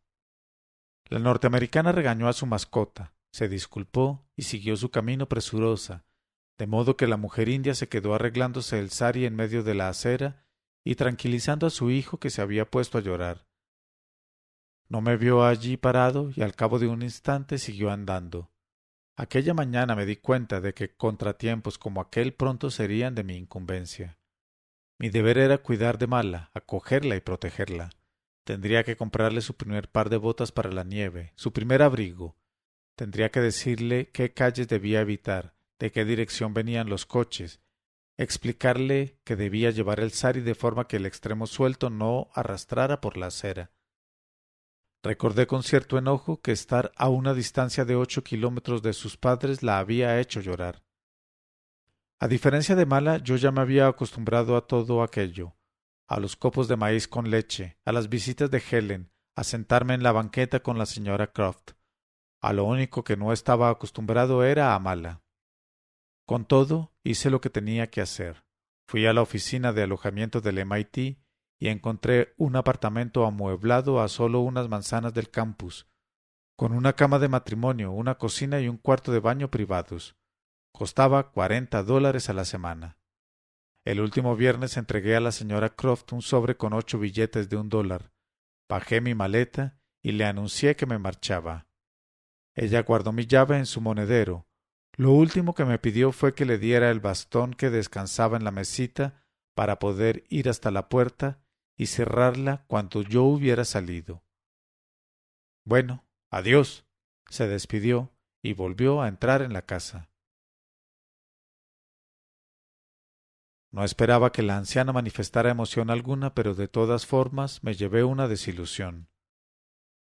La norteamericana regañó a su mascota, se disculpó y siguió su camino presurosa, de modo que la mujer india se quedó arreglándose el sari en medio de la acera y tranquilizando a su hijo que se había puesto a llorar. No me vio allí parado y al cabo de un instante siguió andando. Aquella mañana me di cuenta de que contratiempos como aquel pronto serían de mi incumbencia. Mi deber era cuidar de Mala, acogerla y protegerla. Tendría que comprarle su primer par de botas para la nieve, su primer abrigo. Tendría que decirle qué calles debía evitar, de qué dirección venían los coches, explicarle que debía llevar el sari de forma que el extremo suelto no arrastrara por la acera, Recordé con cierto enojo que estar a una distancia de ocho kilómetros de sus padres la había hecho llorar. A diferencia de Mala, yo ya me había acostumbrado a todo aquello, a los copos de maíz con leche, a las visitas de Helen, a sentarme en la banqueta con la señora Croft. A lo único que no estaba acostumbrado era a Mala. Con todo, hice lo que tenía que hacer. Fui a la oficina de alojamiento del MIT y encontré un apartamento amueblado a solo unas manzanas del campus, con una cama de matrimonio, una cocina y un cuarto de baño privados. Costaba cuarenta dólares a la semana. El último viernes entregué a la señora Croft un sobre con ocho billetes de un dólar. Bajé mi maleta y le anuncié que me marchaba. Ella guardó mi llave en su monedero. Lo último que me pidió fue que le diera el bastón que descansaba en la mesita para poder ir hasta la puerta y cerrarla cuando yo hubiera salido. Bueno, adiós. se despidió y volvió a entrar en la casa. No esperaba que la anciana manifestara emoción alguna, pero de todas formas me llevé una desilusión.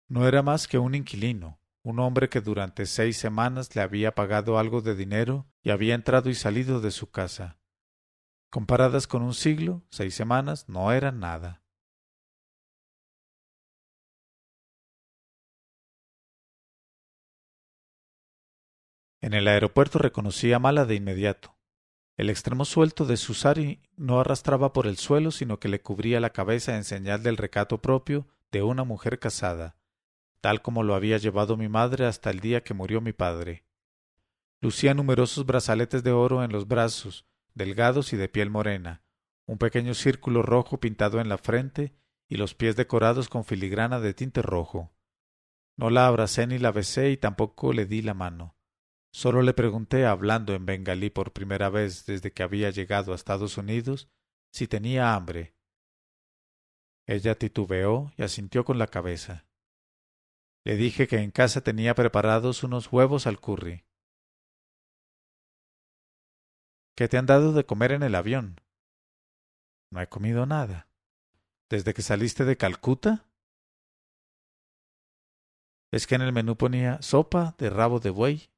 No era más que un inquilino, un hombre que durante seis semanas le había pagado algo de dinero y había entrado y salido de su casa. Comparadas con un siglo, seis semanas no eran nada. En el aeropuerto reconocí a Mala de inmediato. El extremo suelto de su sari no arrastraba por el suelo, sino que le cubría la cabeza en señal del recato propio de una mujer casada, tal como lo había llevado mi madre hasta el día que murió mi padre. Lucía numerosos brazaletes de oro en los brazos, delgados y de piel morena, un pequeño círculo rojo pintado en la frente y los pies decorados con filigrana de tinte rojo. No la abracé ni la besé y tampoco le di la mano. Solo le pregunté, hablando en bengalí por primera vez desde que había llegado a Estados Unidos, si tenía hambre. Ella titubeó y asintió con la cabeza. Le dije que en casa tenía preparados unos huevos al curry. ¿Qué te han dado de comer en el avión? No he comido nada. ¿Desde que saliste de Calcuta? Es que en el menú ponía sopa de rabo de buey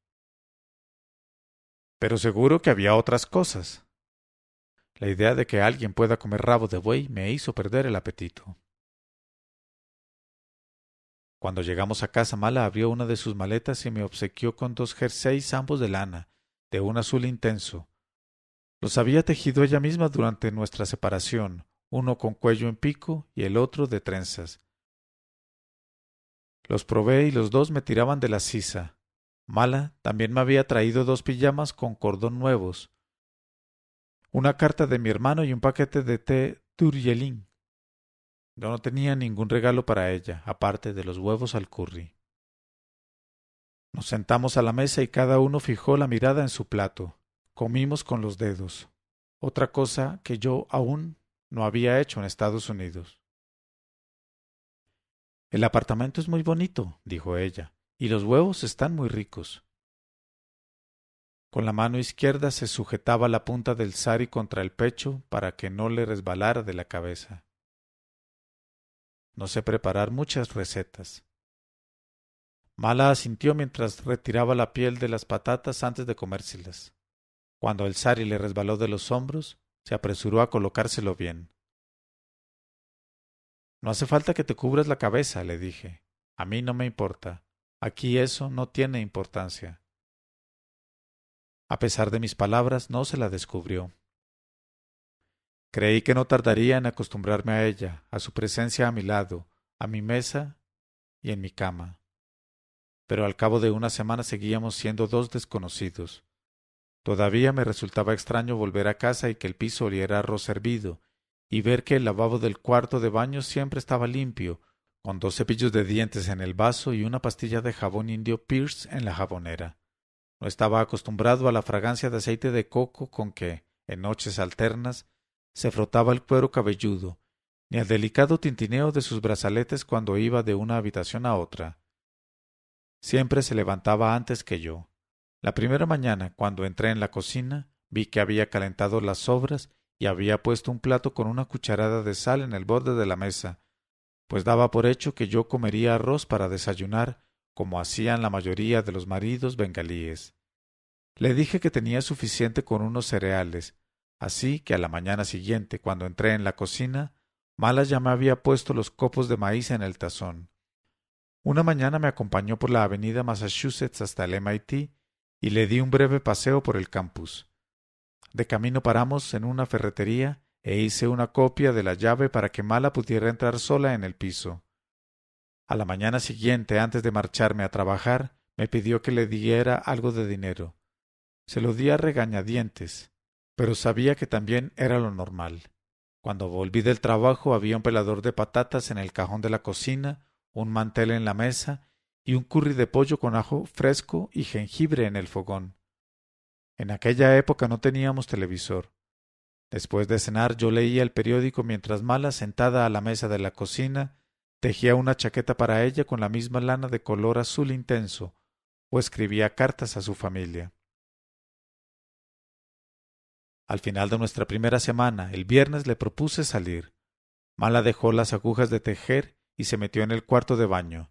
pero seguro que había otras cosas. La idea de que alguien pueda comer rabo de buey me hizo perder el apetito. Cuando llegamos a casa, Mala abrió una de sus maletas y me obsequió con dos jerseys ambos de lana, de un azul intenso. Los había tejido ella misma durante nuestra separación, uno con cuello en pico y el otro de trenzas. Los probé y los dos me tiraban de la sisa. Mala también me había traído dos pijamas con cordón nuevos, una carta de mi hermano y un paquete de té Turielín. Yo no tenía ningún regalo para ella, aparte de los huevos al curry. Nos sentamos a la mesa y cada uno fijó la mirada en su plato. Comimos con los dedos, otra cosa que yo aún no había hecho en Estados Unidos. El apartamento es muy bonito, dijo ella y los huevos están muy ricos. Con la mano izquierda se sujetaba la punta del sari contra el pecho para que no le resbalara de la cabeza. No sé preparar muchas recetas. Mala asintió mientras retiraba la piel de las patatas antes de comérselas. Cuando el sari le resbaló de los hombros, se apresuró a colocárselo bien. No hace falta que te cubras la cabeza, le dije. A mí no me importa. Aquí eso no tiene importancia. A pesar de mis palabras, no se la descubrió. Creí que no tardaría en acostumbrarme a ella, a su presencia a mi lado, a mi mesa y en mi cama. Pero al cabo de una semana seguíamos siendo dos desconocidos. Todavía me resultaba extraño volver a casa y que el piso oliera arroz hervido, y ver que el lavabo del cuarto de baño siempre estaba limpio, con dos cepillos de dientes en el vaso y una pastilla de jabón indio Pierce en la jabonera. No estaba acostumbrado a la fragancia de aceite de coco con que, en noches alternas, se frotaba el cuero cabelludo, ni al delicado tintineo de sus brazaletes cuando iba de una habitación a otra. Siempre se levantaba antes que yo. La primera mañana, cuando entré en la cocina, vi que había calentado las sobras y había puesto un plato con una cucharada de sal en el borde de la mesa, pues daba por hecho que yo comería arroz para desayunar, como hacían la mayoría de los maridos bengalíes. Le dije que tenía suficiente con unos cereales, así que a la mañana siguiente, cuando entré en la cocina, Mala ya me había puesto los copos de maíz en el tazón. Una mañana me acompañó por la avenida Massachusetts hasta el MIT y le di un breve paseo por el campus. De camino paramos en una ferretería e hice una copia de la llave para que Mala pudiera entrar sola en el piso. A la mañana siguiente, antes de marcharme a trabajar, me pidió que le diera algo de dinero. Se lo di a regañadientes, pero sabía que también era lo normal. Cuando volví del trabajo había un pelador de patatas en el cajón de la cocina, un mantel en la mesa y un curry de pollo con ajo fresco y jengibre en el fogón. En aquella época no teníamos televisor. Después de cenar yo leía el periódico mientras Mala, sentada a la mesa de la cocina, tejía una chaqueta para ella con la misma lana de color azul intenso, o escribía cartas a su familia. Al final de nuestra primera semana, el viernes le propuse salir. Mala dejó las agujas de tejer y se metió en el cuarto de baño.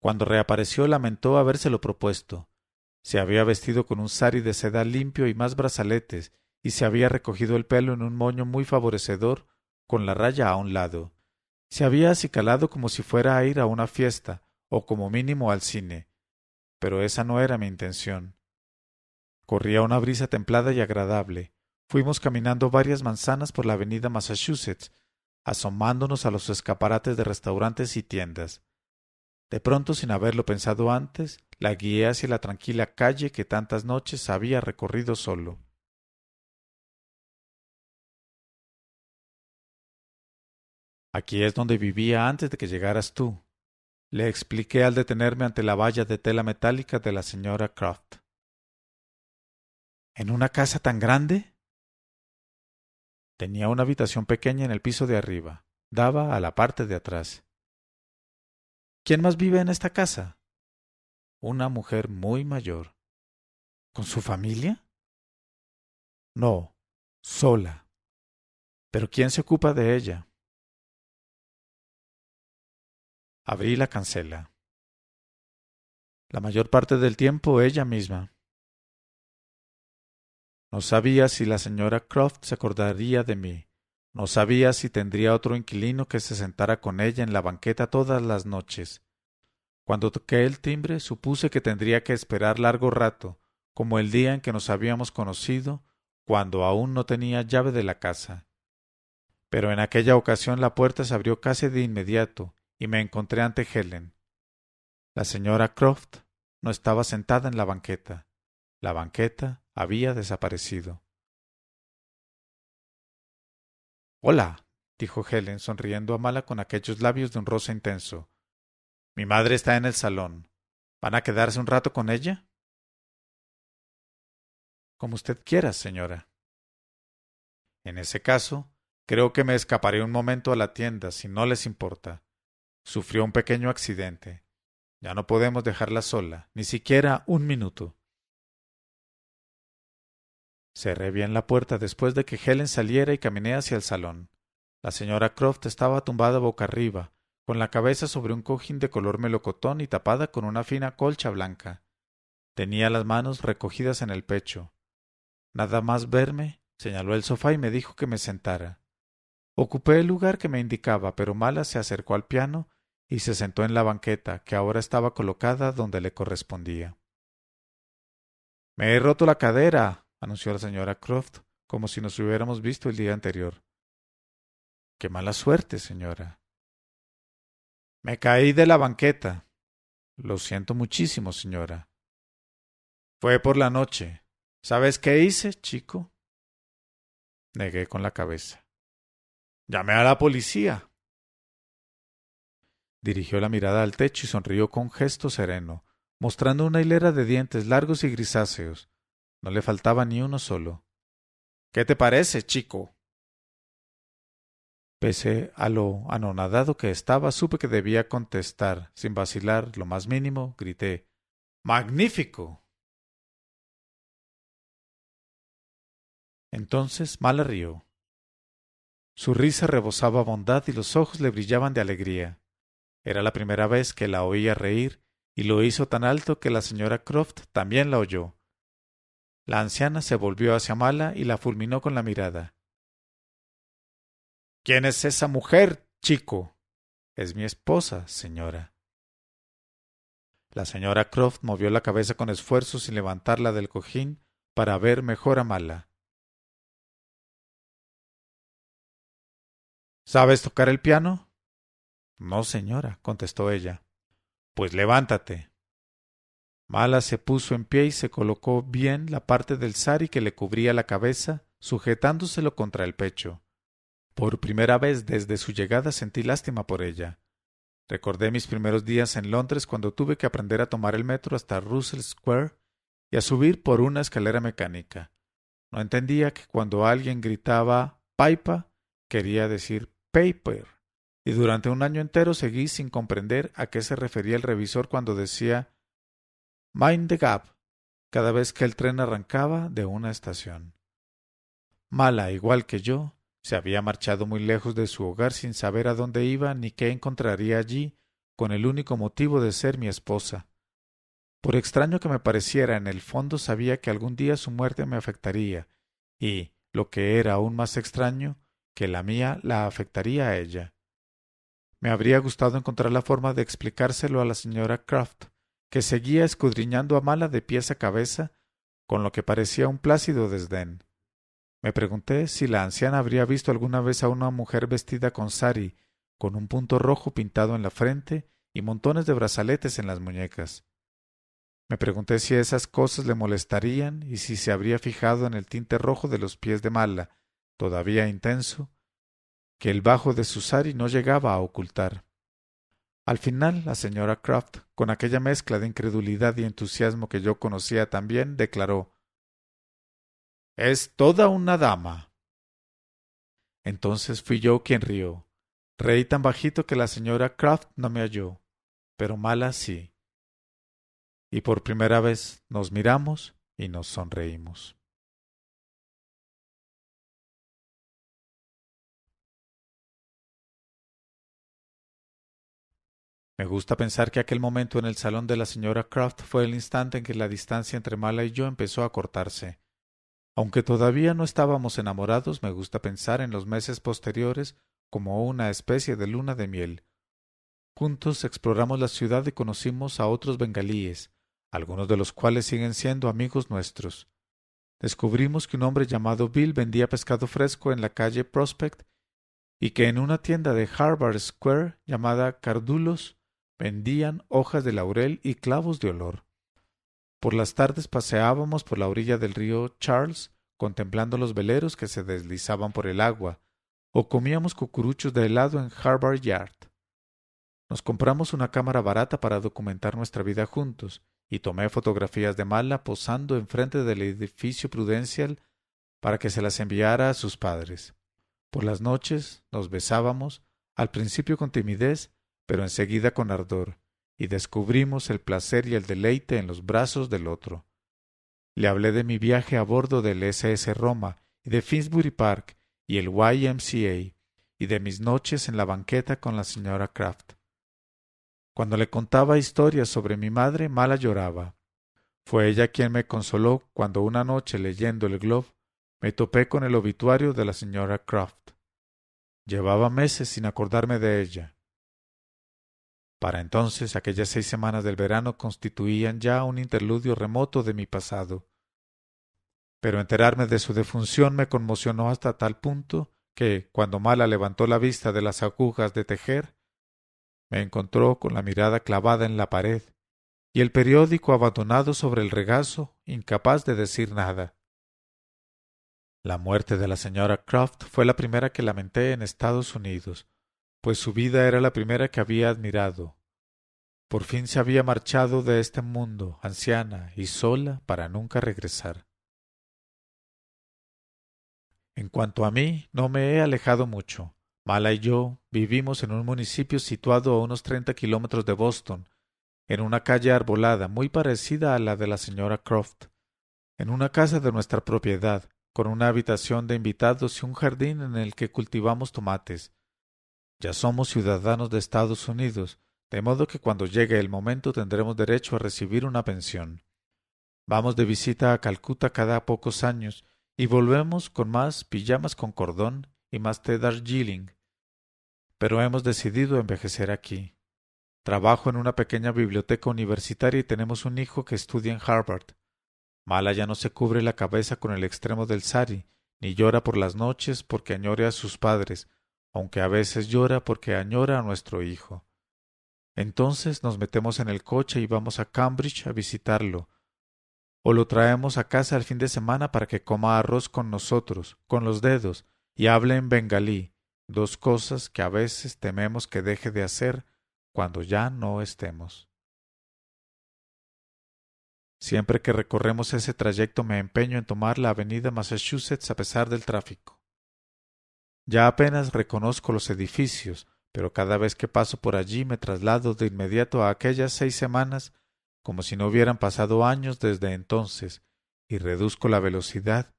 Cuando reapareció lamentó habérselo propuesto. Se había vestido con un sari de seda limpio y más brazaletes, y se había recogido el pelo en un moño muy favorecedor, con la raya a un lado. Se había acicalado como si fuera a ir a una fiesta, o como mínimo al cine. Pero esa no era mi intención. Corría una brisa templada y agradable. Fuimos caminando varias manzanas por la avenida Massachusetts, asomándonos a los escaparates de restaurantes y tiendas. De pronto, sin haberlo pensado antes, la guié hacia la tranquila calle que tantas noches había recorrido solo. Aquí es donde vivía antes de que llegaras tú. Le expliqué al detenerme ante la valla de tela metálica de la señora Croft. ¿En una casa tan grande? Tenía una habitación pequeña en el piso de arriba. Daba a la parte de atrás. ¿Quién más vive en esta casa? Una mujer muy mayor. ¿Con su familia? No, sola. ¿Pero quién se ocupa de ella? Abrí la cancela. La mayor parte del tiempo ella misma. No sabía si la señora Croft se acordaría de mí. No sabía si tendría otro inquilino que se sentara con ella en la banqueta todas las noches. Cuando toqué el timbre supuse que tendría que esperar largo rato, como el día en que nos habíamos conocido, cuando aún no tenía llave de la casa. Pero en aquella ocasión la puerta se abrió casi de inmediato, y me encontré ante Helen. La señora Croft no estaba sentada en la banqueta. La banqueta había desaparecido. Hola, dijo Helen, sonriendo a Mala con aquellos labios de un rosa intenso. Mi madre está en el salón. ¿Van a quedarse un rato con ella? Como usted quiera, señora. En ese caso, creo que me escaparé un momento a la tienda, si no les importa. Sufrió un pequeño accidente. Ya no podemos dejarla sola, ni siquiera un minuto. Cerré bien la puerta después de que Helen saliera y caminé hacia el salón. La señora Croft estaba tumbada boca arriba, con la cabeza sobre un cojín de color melocotón y tapada con una fina colcha blanca. Tenía las manos recogidas en el pecho. Nada más verme, señaló el sofá y me dijo que me sentara. Ocupé el lugar que me indicaba, pero Mala se acercó al piano y se sentó en la banqueta que ahora estaba colocada donde le correspondía. Me he roto la cadera, anunció la señora Croft, como si nos hubiéramos visto el día anterior. Qué mala suerte, señora. Me caí de la banqueta. Lo siento muchísimo, señora. Fue por la noche. ¿Sabes qué hice, chico? Negué con la cabeza. Llamé a la policía. Dirigió la mirada al techo y sonrió con gesto sereno, mostrando una hilera de dientes largos y grisáceos. No le faltaba ni uno solo. ¿Qué te parece, chico? Pese a lo anonadado que estaba, supe que debía contestar. Sin vacilar lo más mínimo, grité Magnífico. Entonces Mala rió. Su risa rebosaba bondad y los ojos le brillaban de alegría. Era la primera vez que la oía reír, y lo hizo tan alto que la señora Croft también la oyó. La anciana se volvió hacia Mala y la fulminó con la mirada. ¿Quién es esa mujer, chico? Es mi esposa, señora. La señora Croft movió la cabeza con esfuerzo sin levantarla del cojín para ver mejor a Mala. ¿Sabes tocar el piano? No, señora, contestó ella. Pues levántate. Mala se puso en pie y se colocó bien la parte del sari que le cubría la cabeza, sujetándoselo contra el pecho. Por primera vez desde su llegada sentí lástima por ella. Recordé mis primeros días en Londres cuando tuve que aprender a tomar el metro hasta Russell Square y a subir por una escalera mecánica. No entendía que cuando alguien gritaba Paipa, quería decir paper y durante un año entero seguí sin comprender a qué se refería el revisor cuando decía Mind the Gap cada vez que el tren arrancaba de una estación. Mala, igual que yo, se había marchado muy lejos de su hogar sin saber a dónde iba ni qué encontraría allí, con el único motivo de ser mi esposa. Por extraño que me pareciera, en el fondo sabía que algún día su muerte me afectaría, y, lo que era aún más extraño, que la mía la afectaría a ella. Me habría gustado encontrar la forma de explicárselo a la señora Kraft, que seguía escudriñando a Mala de pies a cabeza, con lo que parecía un plácido desdén. Me pregunté si la anciana habría visto alguna vez a una mujer vestida con sari, con un punto rojo pintado en la frente y montones de brazaletes en las muñecas. Me pregunté si esas cosas le molestarían y si se habría fijado en el tinte rojo de los pies de Mala, todavía intenso, que el bajo de Susari no llegaba a ocultar. Al final, la señora Craft, con aquella mezcla de incredulidad y entusiasmo que yo conocía también, declaró Es toda una dama. Entonces fui yo quien rió. Reí tan bajito que la señora Craft no me halló, pero mala sí. Y por primera vez nos miramos y nos sonreímos. Me gusta pensar que aquel momento en el salón de la señora Croft fue el instante en que la distancia entre Mala y yo empezó a cortarse. Aunque todavía no estábamos enamorados, me gusta pensar en los meses posteriores como una especie de luna de miel. Juntos exploramos la ciudad y conocimos a otros bengalíes, algunos de los cuales siguen siendo amigos nuestros. Descubrimos que un hombre llamado Bill vendía pescado fresco en la calle Prospect y que en una tienda de Harvard Square llamada Cardulos Vendían hojas de laurel y clavos de olor. Por las tardes paseábamos por la orilla del río Charles, contemplando los veleros que se deslizaban por el agua, o comíamos cucuruchos de helado en Harvard Yard. Nos compramos una cámara barata para documentar nuestra vida juntos, y tomé fotografías de Mala posando enfrente del edificio prudencial para que se las enviara a sus padres. Por las noches nos besábamos, al principio con timidez, pero enseguida con ardor, y descubrimos el placer y el deleite en los brazos del otro. Le hablé de mi viaje a bordo del SS Roma y de Finsbury Park y el YMCA y de mis noches en la banqueta con la señora Kraft. Cuando le contaba historias sobre mi madre, mala lloraba. Fue ella quien me consoló cuando una noche leyendo el Globe me topé con el obituario de la señora Croft. Llevaba meses sin acordarme de ella. Para entonces aquellas seis semanas del verano constituían ya un interludio remoto de mi pasado. Pero enterarme de su defunción me conmocionó hasta tal punto que, cuando Mala levantó la vista de las agujas de tejer, me encontró con la mirada clavada en la pared y el periódico abandonado sobre el regazo, incapaz de decir nada. La muerte de la señora Croft fue la primera que lamenté en Estados Unidos, pues su vida era la primera que había admirado. Por fin se había marchado de este mundo, anciana y sola, para nunca regresar. En cuanto a mí, no me he alejado mucho. Mala y yo vivimos en un municipio situado a unos treinta kilómetros de Boston, en una calle arbolada muy parecida a la de la señora Croft, en una casa de nuestra propiedad, con una habitación de invitados y un jardín en el que cultivamos tomates, ya somos ciudadanos de Estados Unidos, de modo que cuando llegue el momento tendremos derecho a recibir una pensión. Vamos de visita a Calcuta cada pocos años y volvemos con más pijamas con cordón y más té Darjeeling. Pero hemos decidido envejecer aquí. Trabajo en una pequeña biblioteca universitaria y tenemos un hijo que estudia en Harvard. Mala ya no se cubre la cabeza con el extremo del sari, ni llora por las noches porque añore a sus padres, aunque a veces llora porque añora a nuestro hijo. Entonces nos metemos en el coche y vamos a Cambridge a visitarlo, o lo traemos a casa al fin de semana para que coma arroz con nosotros, con los dedos, y hable en bengalí, dos cosas que a veces tememos que deje de hacer cuando ya no estemos. Siempre que recorremos ese trayecto me empeño en tomar la avenida Massachusetts a pesar del tráfico. Ya apenas reconozco los edificios, pero cada vez que paso por allí me traslado de inmediato a aquellas seis semanas como si no hubieran pasado años desde entonces, y reduzco la velocidad,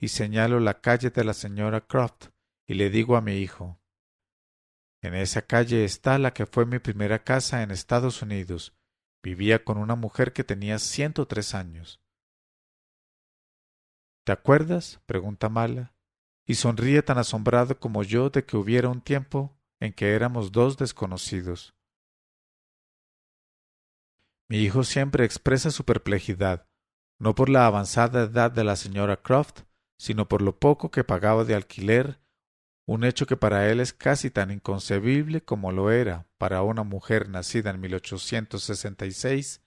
y señalo la calle de la señora Croft, y le digo a mi hijo En esa calle está la que fue mi primera casa en Estados Unidos. Vivía con una mujer que tenía ciento tres años. ¿Te acuerdas? pregunta Mala y sonríe tan asombrado como yo de que hubiera un tiempo en que éramos dos desconocidos. Mi hijo siempre expresa su perplejidad, no por la avanzada edad de la señora Croft, sino por lo poco que pagaba de alquiler, un hecho que para él es casi tan inconcebible como lo era para una mujer nacida en 1866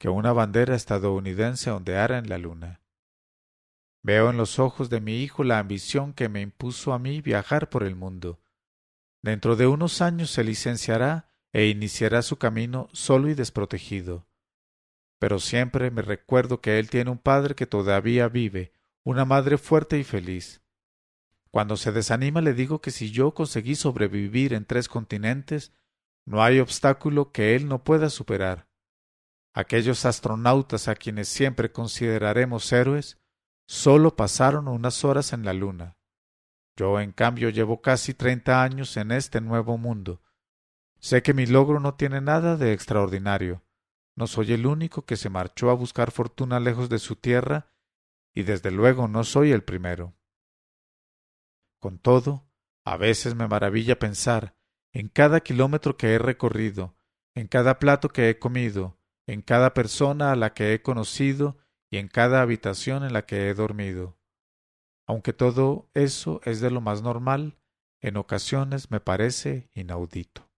que una bandera estadounidense ondeara en la luna. Veo en los ojos de mi hijo la ambición que me impuso a mí viajar por el mundo. Dentro de unos años se licenciará e iniciará su camino solo y desprotegido. Pero siempre me recuerdo que él tiene un padre que todavía vive, una madre fuerte y feliz. Cuando se desanima le digo que si yo conseguí sobrevivir en tres continentes, no hay obstáculo que él no pueda superar. Aquellos astronautas a quienes siempre consideraremos héroes Solo pasaron unas horas en la luna. Yo, en cambio, llevo casi treinta años en este nuevo mundo. Sé que mi logro no tiene nada de extraordinario. No soy el único que se marchó a buscar fortuna lejos de su tierra, y desde luego no soy el primero. Con todo, a veces me maravilla pensar en cada kilómetro que he recorrido, en cada plato que he comido, en cada persona a la que he conocido y en cada habitación en la que he dormido. Aunque todo eso es de lo más normal, en ocasiones me parece inaudito.